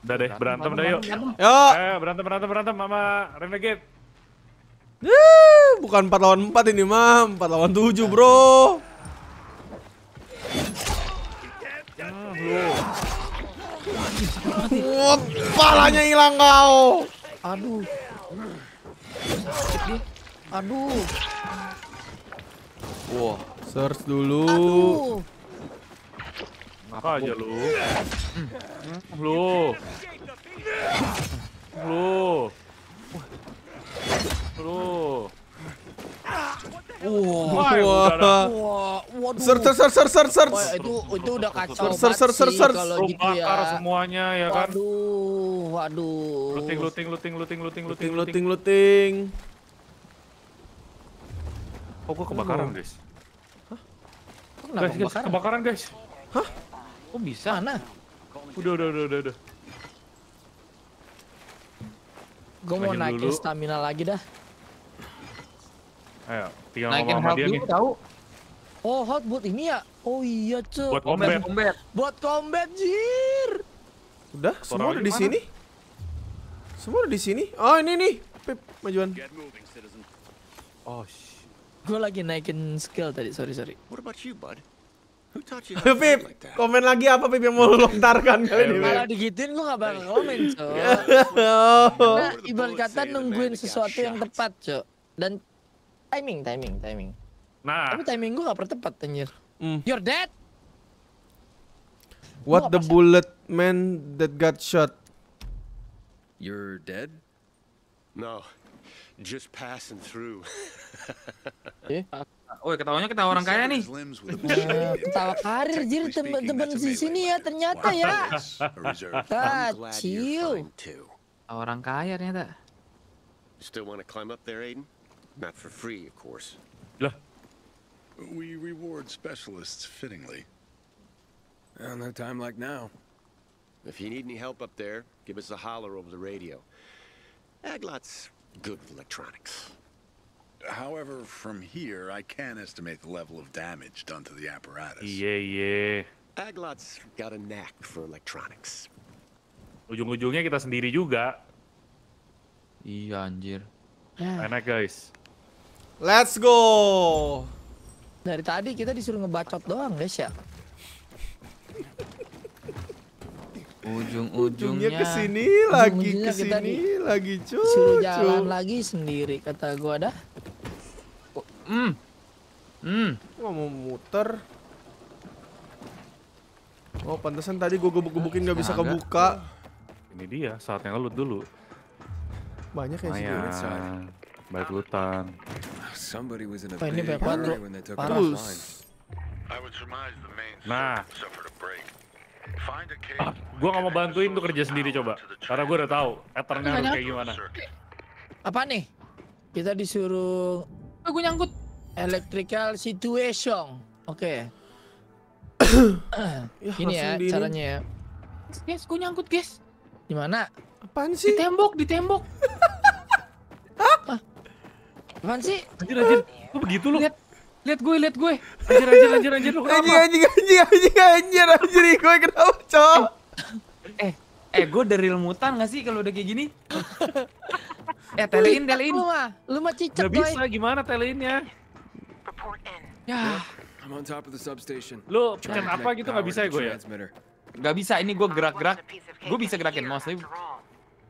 udah deh berantem dah yuk yuk eh, berantem berantem berantem sama renegade bukan 4 lawan 4 ini mah 4 lawan 7 bro bro. Wah, palanya hilang kau. Aduh. Aduh. Wah, search dulu. Apa aja lu? Lu. Lu. Lu. Wah. Ser ser ser ser ser ser. Itu itu udah kacau ser, ser, ser, ser, gitu ya. Bakar semuanya ya kan. Waduh, waduh. Looting looting looting looting looting looting looting looting. Oh, gua kebakaran, guys. Hah? guys, kebakaran? kebakaran, guys. Hah? Kok bisa? Mana? Udah, udah, udah, udah, udah. Gue mau naikin stamina lagi dah. Ayo, Tinggal ngomong sama dia nih. Tahu. Oh, hot buat ini ya? Oh iya, cu Buat combat. combat. Buat combat, jir. Udah, Suara semua udah di sini. Semua udah di sini. Oh, ini nih. Pip, majuan. Oh, sh, Gue lagi naikin skill tadi, sorry, sorry. What about you, bud? Ayo Pip, komen lagi apa Pip yang mau lu lontarkan *laughs* kali ini Malah digituin lu gak bakal komen cok Karena *laughs* oh. ibarat kata nungguin sesuatu yang tepat cok Dan timing timing timing nah tapi timing gua gak pertepat anjir mm. you're dead what the bullet man that got shot you're dead no just passing through eh? *laughs* Oh, ketawanya kita orang kaya nih. *laughs* Ketawa karir jir teman-teman di sini ya ternyata ya. *laughs* Kecil. Orang kaya ternyata. Still want to climb up there, Aiden? Not for free, of course. Yeah. We reward specialists fittingly. Well, no time like now. If you need any help up there, give us a holler over the radio. Aglot's good with electronics. However, from here, I can estimate the level of damage done to the apparatus. Yeah, yeah. Aglot's got a knack for electronics. Ujung-ujungnya kita sendiri juga. Iya, anjir. Enak, guys. Let's go. Dari tadi kita disuruh ngebacot doang, guys ya. Ujung-ujungnya ke sini lagi ke sini lagi cuy. Suruh jalan lagi sendiri kata gua dah. Hmm. Hmm. mau muter. Oh, pantesan tadi gua gebuk-gebukin nggak bisa kebuka. Ini dia, saatnya lu dulu. Banyak yang sih. Banyak. Balik hutan. Wah ini banyak Nah ah, Gue gak mau bantuin tuh kerja sendiri coba Karena gua udah tahu patternnya kayak gimana Apa nih? Kita disuruh Oh gue nyangkut Electrical situation Oke okay. *coughs* Ya, ini ya diri. caranya ya Guys gue nyangkut guys Gimana? Apaan sih? Di tembok, di tembok *laughs* Apaan sih? Anjir anjir, Kok begitu lu. Lihat lihat gue, lihat gue. Anjir anjir anjir anjir lu anjir Anjir anjir anjir anjir anjir gue kenapa, Cok? Eh, eh gue dari mutan gak sih kalau udah kayak gini? eh, telein, telein. Lu mah, lu mah cicak, Gak bisa, gimana teleinnya? Ya. I'm on top of the substation. Lu pencet apa gitu nggak bisa ya gue ya? Nggak bisa, ini gue gerak-gerak. Gue bisa gerakin mouse, tapi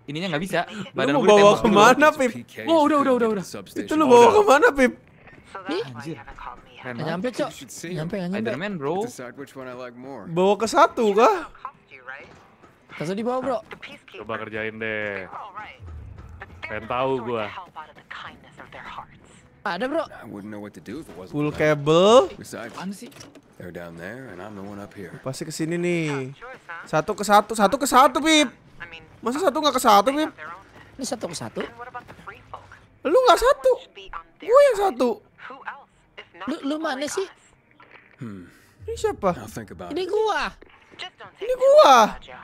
ininya nggak bisa. Badan lu mau bawa kemana, Pip? Oh, udah, udah, udah, udah. Itu lu bawa kemana, Pip? Anjir. Gak nyampe, Cok. Nyampe, gak nyampe. Spiderman, bro. Bawa ke satu, kah? Kasih di bawah, bro. Coba kerjain deh. Pengen tau gua. Ada, bro. Full cable. Apaan sih? Pasti kesini nih. Satu ke satu, satu ke satu, Pip. Masa satu gak ke satu, Bim? Ini satu ke satu? Lu gak satu. Gue yang satu. Lu, lu mana sih? Hmm. Ini siapa? Ini gua. Ini gua.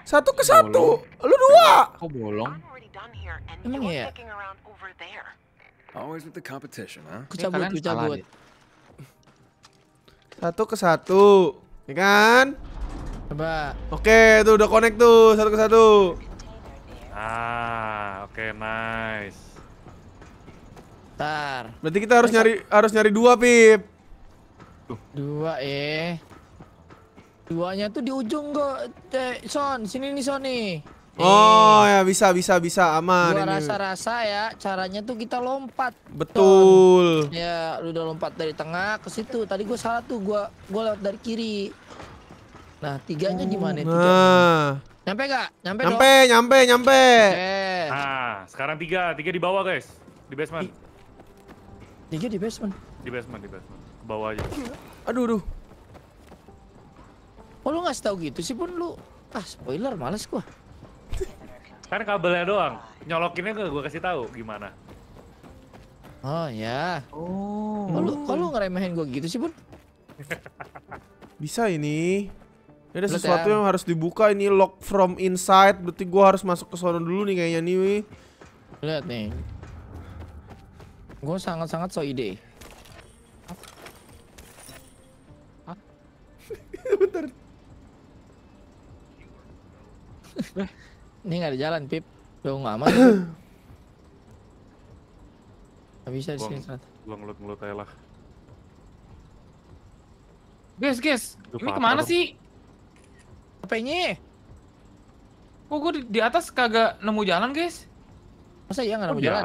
Satu ke satu. Lu dua. Kok bolong? Emang ya? Always with the competition, huh? Kucabut, kucabut. Satu ke satu. Ya kan? Coba. Oke, tuh udah connect tuh satu ke satu. Ah, oke okay, nice. Tar. Berarti kita harus nyari harus nyari dua, Pip. Dua, eh. Duanya tuh di ujung kok, eh, Son. Sini nih, Son nih. Oh eh. ya bisa bisa bisa aman. Gua rasa-rasa ya caranya tuh kita lompat. Betul. Ton. Ya lu udah lompat dari tengah ke situ. Tadi gue salah tuh gue gue lewat dari kiri. Nah tiganya oh, gimana? Nah. Tiga Nyampe gak? Nyampe Nyampe, dong. nyampe, nyampe. Okay. Nah, sekarang tiga. Tiga di bawah, guys. Di basement. Tiga di basement? Di basement, di basement. Ke bawah aja. Aduh, aduh. Oh, lu ngasih tau gitu sih pun lu. Ah, spoiler. Males gua. kan kabelnya doang. Nyolokinnya gak gua kasih tau gimana. Oh, ya. Oh. Kok lu, kok lu ngeremehin gua gitu sih, pun *laughs* Bisa ini. Ini ya ada sesuatu ya. yang harus dibuka ini lock from inside. Berarti gua harus masuk ke sono dulu nih kayaknya nih. Wi. Lihat nih. Gua sangat-sangat so ide. Hah? *laughs* Bentar. *laughs* ini nggak ada jalan, Pip. Lu nggak aman. Enggak *coughs* bisa di sini. Lo ngelut-ngelut aja lah. Guys, guys, ini kemana sih? Apanya? Kok gue di, di atas kagak nemu jalan, guys? Masa iya nggak nemu jalan?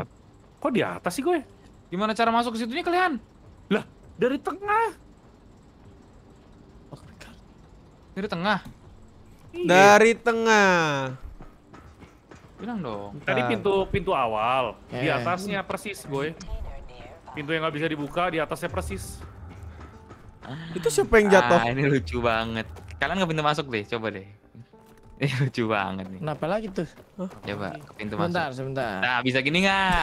Kok di atas sih gue? Gimana cara masuk ke situ situnya kalian? Lah, dari tengah. Oh dari tengah. Iya. Dari tengah. Bilang dong. Tadi pintu pintu awal, eh. di atasnya persis, gue. Pintu yang nggak bisa dibuka, di atasnya persis. Itu siapa yang jatuh? Ah, ini lucu banget. Kalian ke pintu masuk deh, coba deh. *laughs* Ini lucu banget nih. Kenapa lagi tuh? Coba ke pintu sebentar, masuk. Sebentar, sebentar. Nah, bisa gini nggak?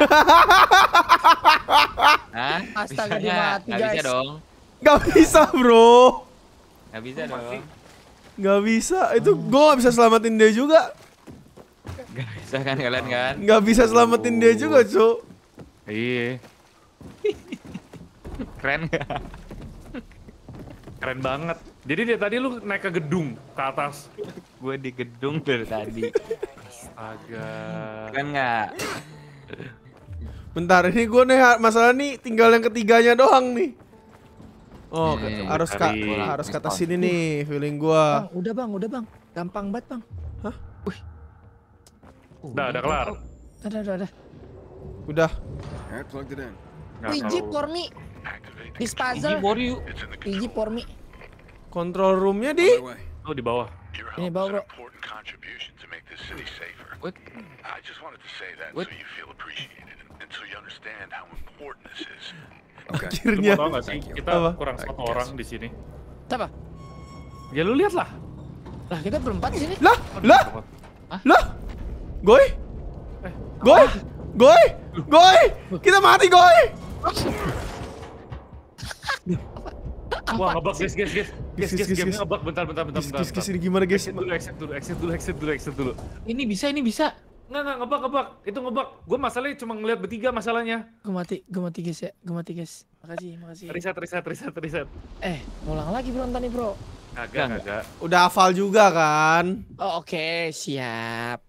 *laughs* Hah? Astaga, bisa guys. Gak bisa dong. Gak bisa, bro. Gak bisa dong. Gak bisa. Itu hmm. gue gak bisa selamatin dia juga. Gak bisa kan kalian kan? Gak bisa selamatin dia juga, cuk. Iya. *laughs* Keren gak? Keren banget. Jadi dia tadi lu naik ke gedung, ke atas. Gue di gedung dari tadi. Astaga. Kan nggak. Bentar, ini gue nih masalah nih tinggal yang ketiganya doang nih. Oh, hmm, harus ka harus ke atas sini nih feeling gue. Oh, udah Bang, udah Bang. Gampang banget, Bang. Hah? Wih. Udah, udah kelar. Ada, ada, ada. Udah. Wih, Jeep for me. This puzzle. Jeep for me. Control roomnya di? Oh di bawah. Ini bawah bro. Akhirnya. kita apa? kurang satu orang di sini. Apa? Ya lu lihatlah. lah. Lah kita berempat di sini. Lah, lah. Lah. Goy. Eh, goy. Goy. Goy. Kita mati, goy. Apa Wah, ngebug guys, guys, guys. Guys, guys, game ngebug bentar bentar bentar bentar. Guys, ini gimana guys? Exit dulu, exit dulu, exit dulu, exit dulu, exit dulu. Ini bisa, ini bisa. Enggak, enggak, ngebug, ngebug. Itu ngebug. Gue masalahnya cuma ngeliat bertiga masalahnya. Gua mati, gua mati guys ya. Gua mati guys. Makasih, makasih. Reset, reset, reset, reset. Eh, ulang lagi bro nih bro. Kagak, kagak. Udah hafal juga kan? Oh, oke, okay. siap.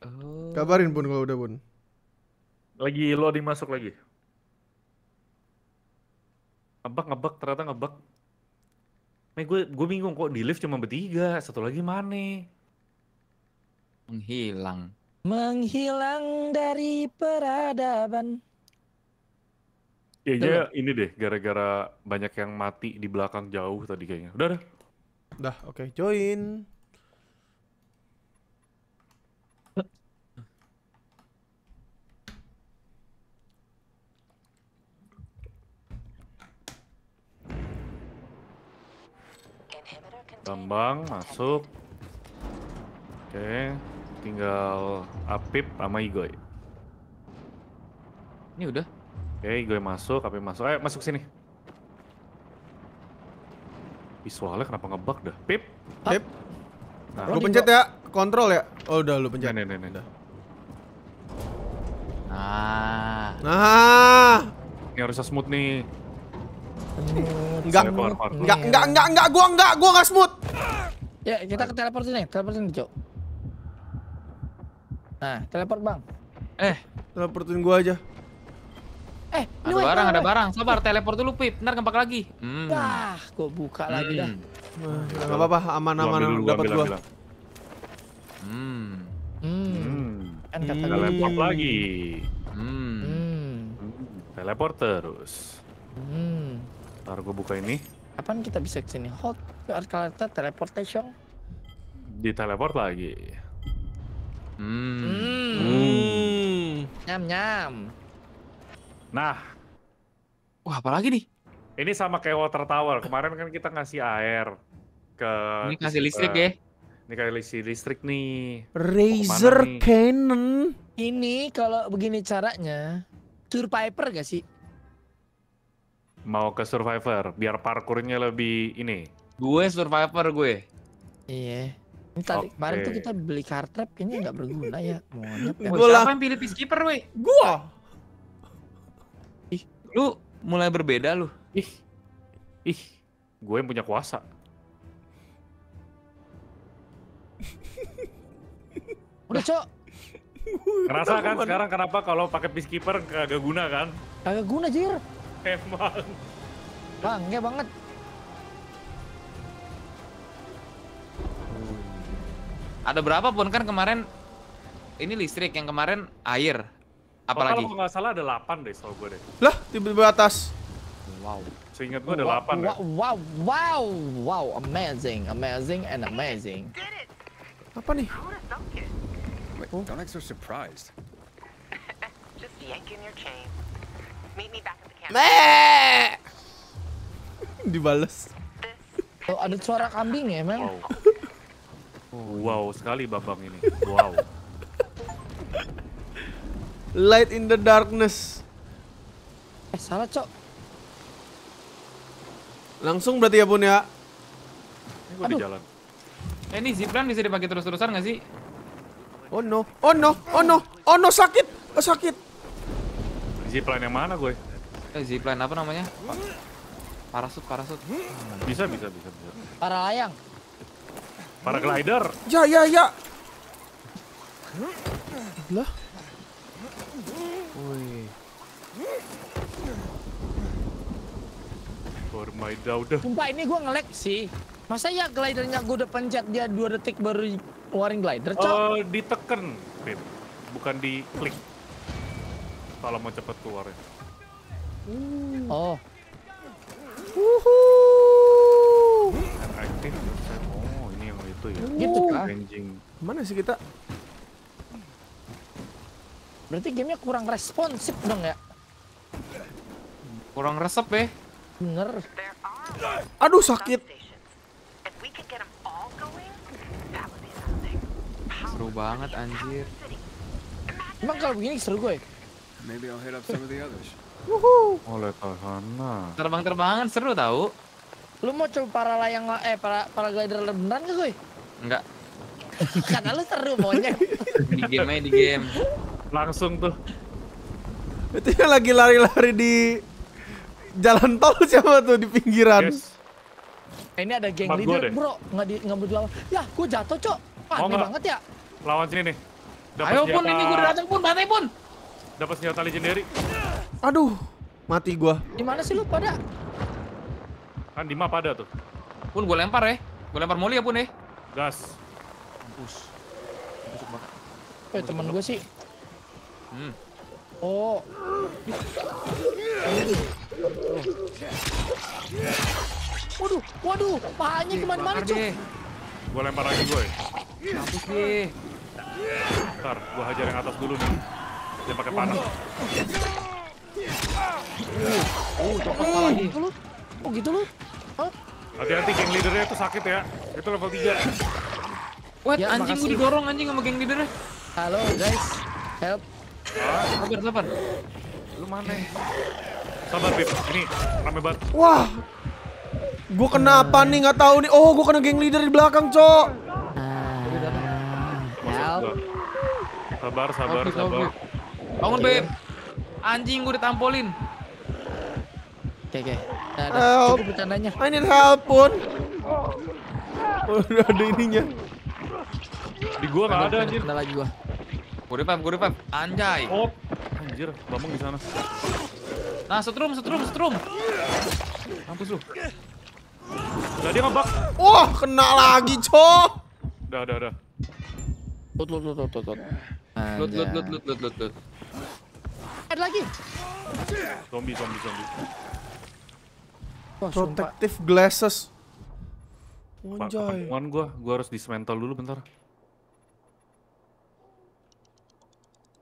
Oh. Kabarin pun kalau udah pun. Lagi loading masuk lagi ngebak ngebak ternyata ngebak nih gue gue bingung kok di lift cuma bertiga satu lagi mana menghilang menghilang dari peradaban kayaknya ini deh gara-gara banyak yang mati di belakang jauh tadi kayaknya udah udah udah oke okay. join Bambang masuk. Oke, tinggal Apip sama Igoy. Ini udah. Oke, Igoy masuk, Apip masuk. Ayo masuk sini. Visualnya kenapa ngebug dah? Pip. Pip. Nah, lu pencet ya, kontrol ya. Oh, udah lu pencet. Nih, nih, nih, nih. Nah. Nah. Ini harusnya smooth nih. Enggak, enggak, enggak, enggak, enggak, gua enggak, gua enggak smooth. Ya, kita ke teleport sini, teleport sini, Cok. Nah, teleport, Bang. Eh, teleportin gua aja. Eh, ada way, barang, way. ada barang. Sabar, teleport dulu, Pip. Ntar kempak hmm. lagi. Hmm. Dah, nah, gua buka hmm. Hmm. hmm. lagi dah. Enggak apa-apa, aman-aman dapat gua. hmm. Hmm. Kan kata teleport lagi. Hmm. Teleport terus. Hmm. Ntar gue buka ini. Kapan kita bisa ke sini Hot, Arkalata teleportation. Di teleport lagi. Hmm. Hmm. hmm. Nyam nyam. Nah. Wah, apa lagi nih? Ini sama kayak water tower. Kemarin kan kita ngasih air ke Ini kasih eh, listrik ya. Ini kayak listrik listrik nih. Razor Cannon. Ini kalau begini caranya, Survivor gak sih? Mau ke Survivor, biar parkurnya lebih ini. Gue Survivor gue. Iya. Ini tadi okay. kemarin tuh kita beli trap kayaknya nggak berguna ya. gue Ya. siapa yang pilih peacekeeper, weh? Gua. Ih, lu mulai berbeda lu. Ih. Ih, gue yang punya kuasa. *laughs* Udah, Cok. Ngerasa kan sekarang kenapa kalau pakai peacekeeper kagak guna kan? Kagak guna, Jir. Emang. bangnya banget. Ada berapa pun kan kemarin ini listrik yang kemarin air. Apalagi? Oh, kalau nggak salah ada 8 deh, soal gue deh. Lah, tiba-tiba atas. Wow. Seingat gue ada wow, 8 wow, Wow, wow, wow, amazing, amazing and amazing. Apa nih? Oh. Don't act so surprised. *laughs* Just yanking your chain. Meet me back meh *laughs* Dibales. Oh, ada suara kambing ya, Mel? Wow. Oh, iya. wow sekali babang ini. Wow. Light in the darkness. Eh, salah, Cok. Langsung berarti ya, Bun ya? Ini gua di jalan. Eh, ini zipline bisa dipakai terus-terusan nggak sih? Oh no, oh no, oh no, oh no, sakit, oh, sakit. Zipline yang mana gue? Eh, zipline apa namanya? Parasut, parasut. Bisa, bisa, bisa, bisa. Para layang. Para glider. Ya, ya, ya. Lah. Woi. For my daughter. Sumpah ini gua ngelek sih. Masa ya glidernya gua udah pencet dia 2 detik baru keluarin glider, Cok? Oh, eh, diteken, Pip. Bukan di klik. Kalau mau cepet keluarnya. Oh. Wuhu. Oh, ini yang itu ya. Gitu kan. Mana sih kita? Berarti gamenya kurang responsif dong ya? Kurang resep ya? Bener. Aduh sakit. Seru banget anjir. Emang kalau begini seru gue. Maybe I'll hit up some of the others. Wuhu. Oleh tahana. Terbang-terbangan seru tahu. Lu mau coba para layang eh para para glider beneran gak, Kuy? Enggak. *laughs* Karena lu seru pokoknya. *laughs* di game aja di game. Langsung tuh. Itu yang lagi lari-lari di jalan tol siapa tuh di pinggiran. Yes. Eh, ini ada geng Mat leader, bro. Nggak di nggak lawan. Ya, gua jatuh, Cok. Panik oh, banget ya. Lawan sini nih. Dapet Ayo senjata... pun ini gua udah datang pun, bantai pun. Dapat senjata legendary. Aduh, mati gua. Di mana sih lu pada? Kan di map ada tuh. Pun gua lempar ya. Gua lempar moli ya, Pun ya. Gas. Mampus. Busuk banget. Eh, teman gua sih. Hmm. Oh. Waduh, waduh, pahanya kemana-mana cuy. Gua lempar lagi gue. Mampus deh. Ntar, gua hajar yang atas dulu nih. Dia pakai panah. Gitu loh. Oh gitu loh. Hati-hati geng leadernya itu sakit ya. Itu level 3. What? Ya, anjing gue didorong anjing sama geng leadernya. Halo guys. Help. Ah. Sabar, sabar. Lu mana? Sabar, Bip. Ini rame banget. Wah. Gue kenapa hmm. nih Gak tau nih. Oh, gue kena geng leader di belakang, Cok. Uh, help. Sabar, sabar, sabar. Bangun, iya. Bip. Anjing gue ditampolin. Oke, oke. I need help pun. Udah ada ininya. Di gua enggak ada anjir. lagi gua. Gua depan, Anjay. Op. Oh. Anjir, Bambang di sana. Nah, setrum, setrum, setrum. Mampus lu. Udah dia ngebak. Wah, kena lagi, cow. Udah, udah, udah. Lut, lut, lut, lut, lut. Lut, lut, lut, lut, lut, lut. Ada lagi. Zombie, zombie, zombie. Wah, Protective sumpah. glasses. Anjay. Ketemuan gua, gua harus dismantle dulu bentar.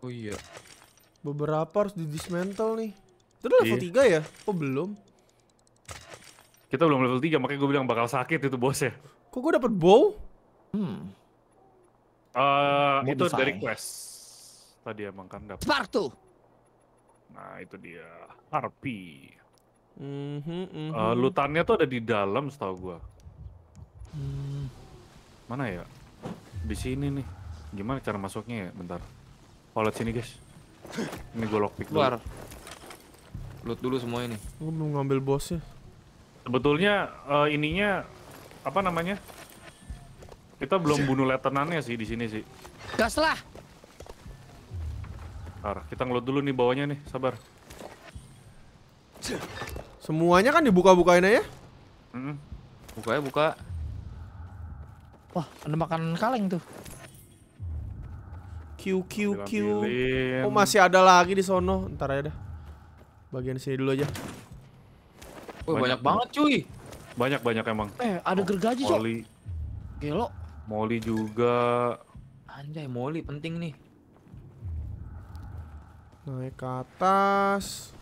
Oh iya. Beberapa harus di dismantle nih. Itu level iya. tiga 3 ya? Oh belum. Kita belum level 3 makanya gue bilang bakal sakit itu bos ya. Kok gue dapet bow? Hmm. Uh, itu dari quest. Tadi emang kan dapet. Spartu. Nah itu dia. harpy. Mm -hmm, mm Uh, lutannya tuh ada di dalam setahu gua. Mm. Mana ya? Di sini nih. Gimana cara masuknya ya? Bentar. Oh, Wallet sini guys. Ini gua lockpick Luar. dulu. Loot dulu semua ini. Gua belum ngambil bosnya. Sebetulnya uh, ininya apa namanya? Kita belum bunuh letenannya sih di sini sih. Gas lah. Bentar, kita ngelut dulu nih bawahnya nih, sabar. Semuanya kan dibuka-bukain aja? Mm -mm. ya, buka. Wah, ada makanan kaleng tuh. Q Q Q. Oh, masih ada lagi di sono. Entar aja deh. Bagian sini dulu aja. Wih, banyak, banyak banget, cuy. Banyak banyak emang. Eh, ada gergaji, Cok. Moli. Gelo. Moli juga. Anjay, moli penting nih. Naik ke atas.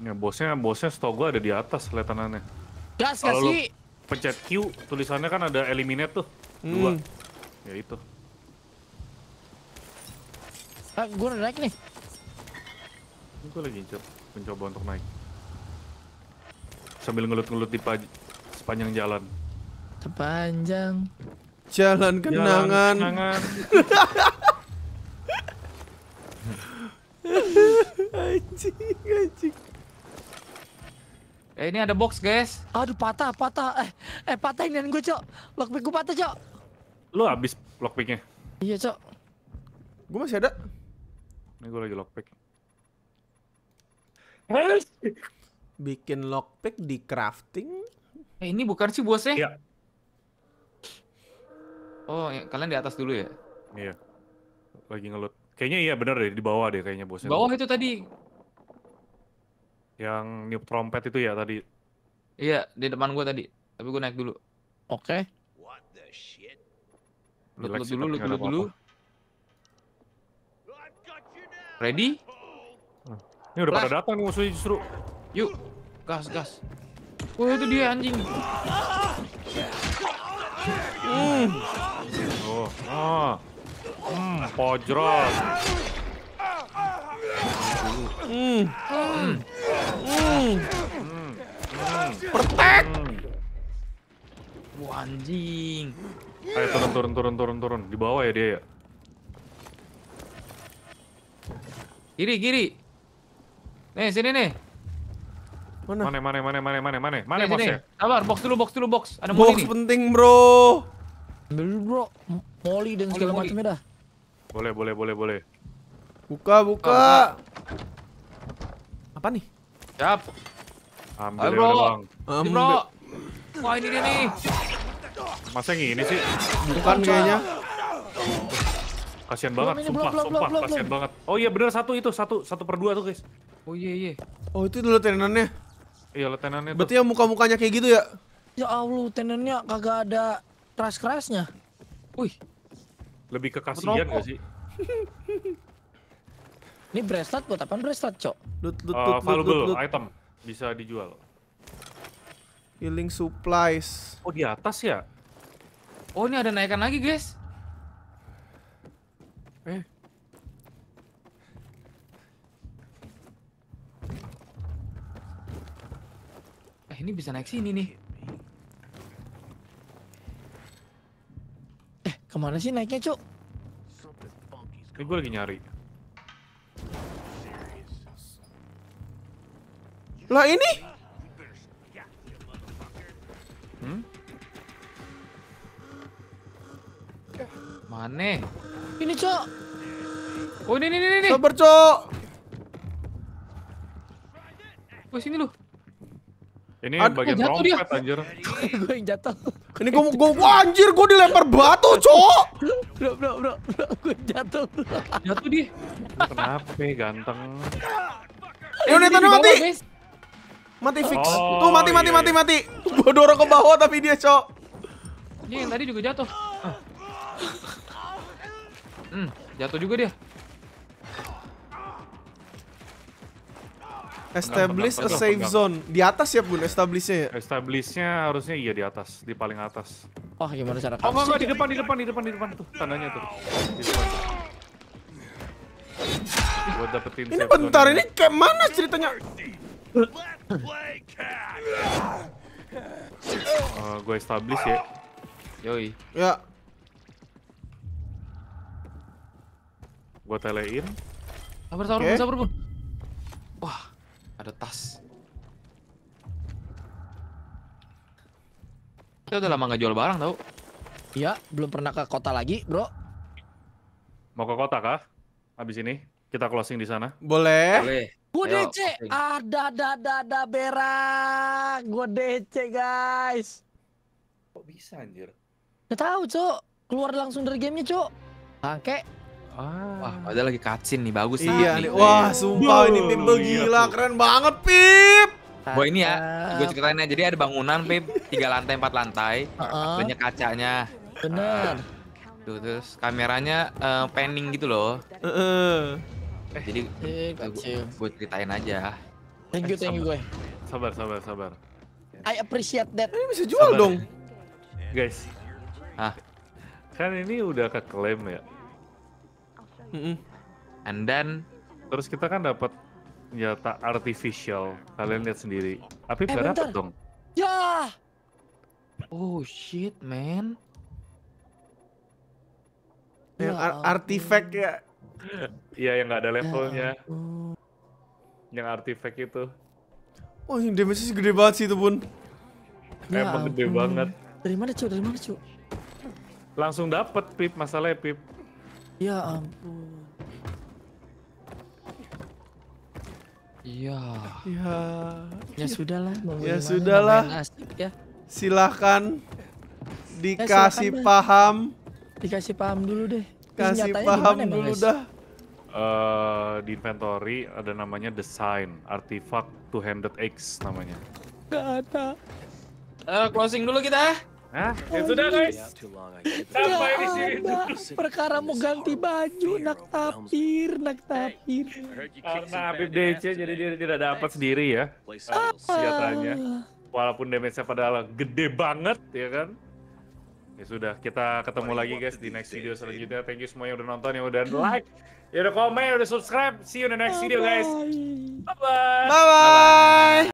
Ya bosnya, bosnya setau gue ada di atas letanannya. Gas gak sih? pencet Q, tulisannya kan ada eliminate tuh. Hmm. Dua. Ya itu. Ah, gue naik nih. gue lagi coba mencoba untuk naik. Sambil ngelut-ngelut di sepanjang jalan. Sepanjang jalan kenangan. Jalan kenangan. *laughs* anjing, anjing. Eh, ini ada box guys. Aduh patah, patah. Eh, eh patah ini gue cok. Lockpick gue patah cok. Lu habis lockpicknya? Iya cok. Gue masih ada. Ini gue lagi lockpick. *laughs* Bikin lockpick di crafting? Eh, ini bukan sih bosnya? Iya. Oh, ya, kalian di atas dulu ya? Iya. Lagi ngelut. Kayaknya iya bener deh, di bawah deh kayaknya bosnya. Bawah itu tadi yang new trompet itu ya tadi? Iya, di depan gua tadi. Tapi gua naik dulu. Oke. Okay. dulu, dulu, lut dulu, dulu. Ready? Ah. Ini udah Flash. pada datang musuhnya justru. Yuk, gas, gas. Wah, oh, itu dia anjing. Hmm. Oh, ah. Hmm, pojrol. Hmm. hmm. Pertek. Wah, anjing. Ayo turun turun turun turun turun di bawah ya dia ya. Kiri kiri. Nih sini nih. Mana? Mana mana mana mana mana mana mana box ya? Sabar, box dulu box dulu box. Ada box penting, Bro. Ambil bro. molly dan segala macamnya dah. Boleh boleh boleh boleh. Buka buka. buka. Oh, Apa nih? Siap. Ambil Ayo, bro. Doang. Ambil. Bro. Wah ini dia nih. Masa yang ini sih? Bukan kayaknya. Kasian banget, belum, sumpah, belum, sumpah, belum, banget. Oh iya bener satu itu, satu, satu per dua tuh guys. Oh iya iya. Oh itu dulu tenannya. Iya tenannya. Berarti yang muka-mukanya kayak gitu ya? Ya Allah, tenannya kagak ada keras-kerasnya. Wih. Lebih ke kasihan gak sih? *laughs* Ini bracelet buat apa? Bracelet, Cok. Loot, loot, uh, loot, valuable loot, loot. item bisa dijual. Healing supplies. Oh, di atas ya? Oh, ini ada naikan lagi, guys. Eh. Eh, ini bisa naik sini nih. Eh, kemana sih naiknya, Cok? Ini eh, gue lagi nyari. Lah ini? Hmm? Mana? Ini, Cok. Oh, ini, ini, ini, ini. Sabar, Cok. Wah, sini lu. Ini Aduh, bagian jatuh trompet, dia. anjir. *laughs* gue yang jatuh. Ini gue, gue, wah, anjir, gue dilempar batu, Cok. Bro, bro, bro, bro, gue jatuh. Jatuh dia. Kenapa, ganteng? Ini udah mati. Mati fix. Oh, Tuh mati mati iya, mati iya. mati. Gua dorong ke bawah tapi dia cok. Ini yang tadi juga jatuh. Ah. Hmm, jatuh juga dia. Establish a safe zone. Di atas ya bun, establishnya ya? Establishnya harusnya iya di atas, di paling atas. Wah oh, gimana cara kamu? Oh enggak, di depan, di depan, di depan, di depan tuh tandanya tuh. Gua dapetin Ini bentar, ini kayak mana ceritanya? uh, eh, gue establish ya. Yoi. Ya. Gue telein. Sabar, sabar, okay. sabar, bun. Wah, ada tas. Kita udah lama gak jual barang tau. Iya, belum pernah ke kota lagi, bro. Mau ke kota kah? Abis ini kita closing di sana. Boleh. Boleh. Gue DC, ada ah, ada ada ada berak. Gue DC guys. Kok bisa anjir? Gak tahu cok. Keluar langsung dari gamenya cok. Oke. Ah. Wah, ada lagi kacin nih bagus iya, nih. Wah, sumpah ini Pip iya, gila, keren banget Pip. Gue ini ya, gue ceritain aja. Jadi ada bangunan Pip, tiga lantai, empat lantai. Banyak kacanya. Benar. Nah. Uh, terus kameranya uh, panning gitu loh. Uh -uh. Eh, Jadi eh, eh gue ceritain aja. Thank you, thank you gue. Sabar, sabar, sabar. I appreciate that. Ini bisa jual sabar. dong. Guys. Hah? Kan ini udah keklaim ya. Mm -mm. And then terus kita kan dapat senjata artificial. Kalian lihat sendiri. Tapi eh, dapat dong. Ya. Oh shit, man. Yang ya, artifact ya Iya yang nggak ada ya levelnya. Ya, Yang artifact itu. Oh yang damage gede banget sih itu pun. Ya Emang gede gede banget. Dari mana cu? Dari mana cu? Langsung dapat pip masalahnya pip. Ya ampun. Iya. Ya. Ya sudahlah. Ya sudahlah. Asik ya. Silakan eh, dikasih ya, paham. Dikasih paham dulu deh. Kasih paham gimana, dulu guys? dah. Uh, di inventory ada namanya design, artifact two-handed X namanya. Gak ada. Uh, closing dulu kita. Hah? ya sudah guys. Sampai di sini. Perkara mau ganti baju nak tapir, nak tapir. Karena Habib DC jadi dia tidak dapat sendiri ya. Ah. Walaupun damage-nya padahal gede banget ya kan. Ya sudah, kita ketemu lagi guys di next video selanjutnya. Thank you semua yang udah nonton, yang udah like, yang udah komen, yang udah subscribe. See you in the next video guys. Bye-bye. Bye-bye.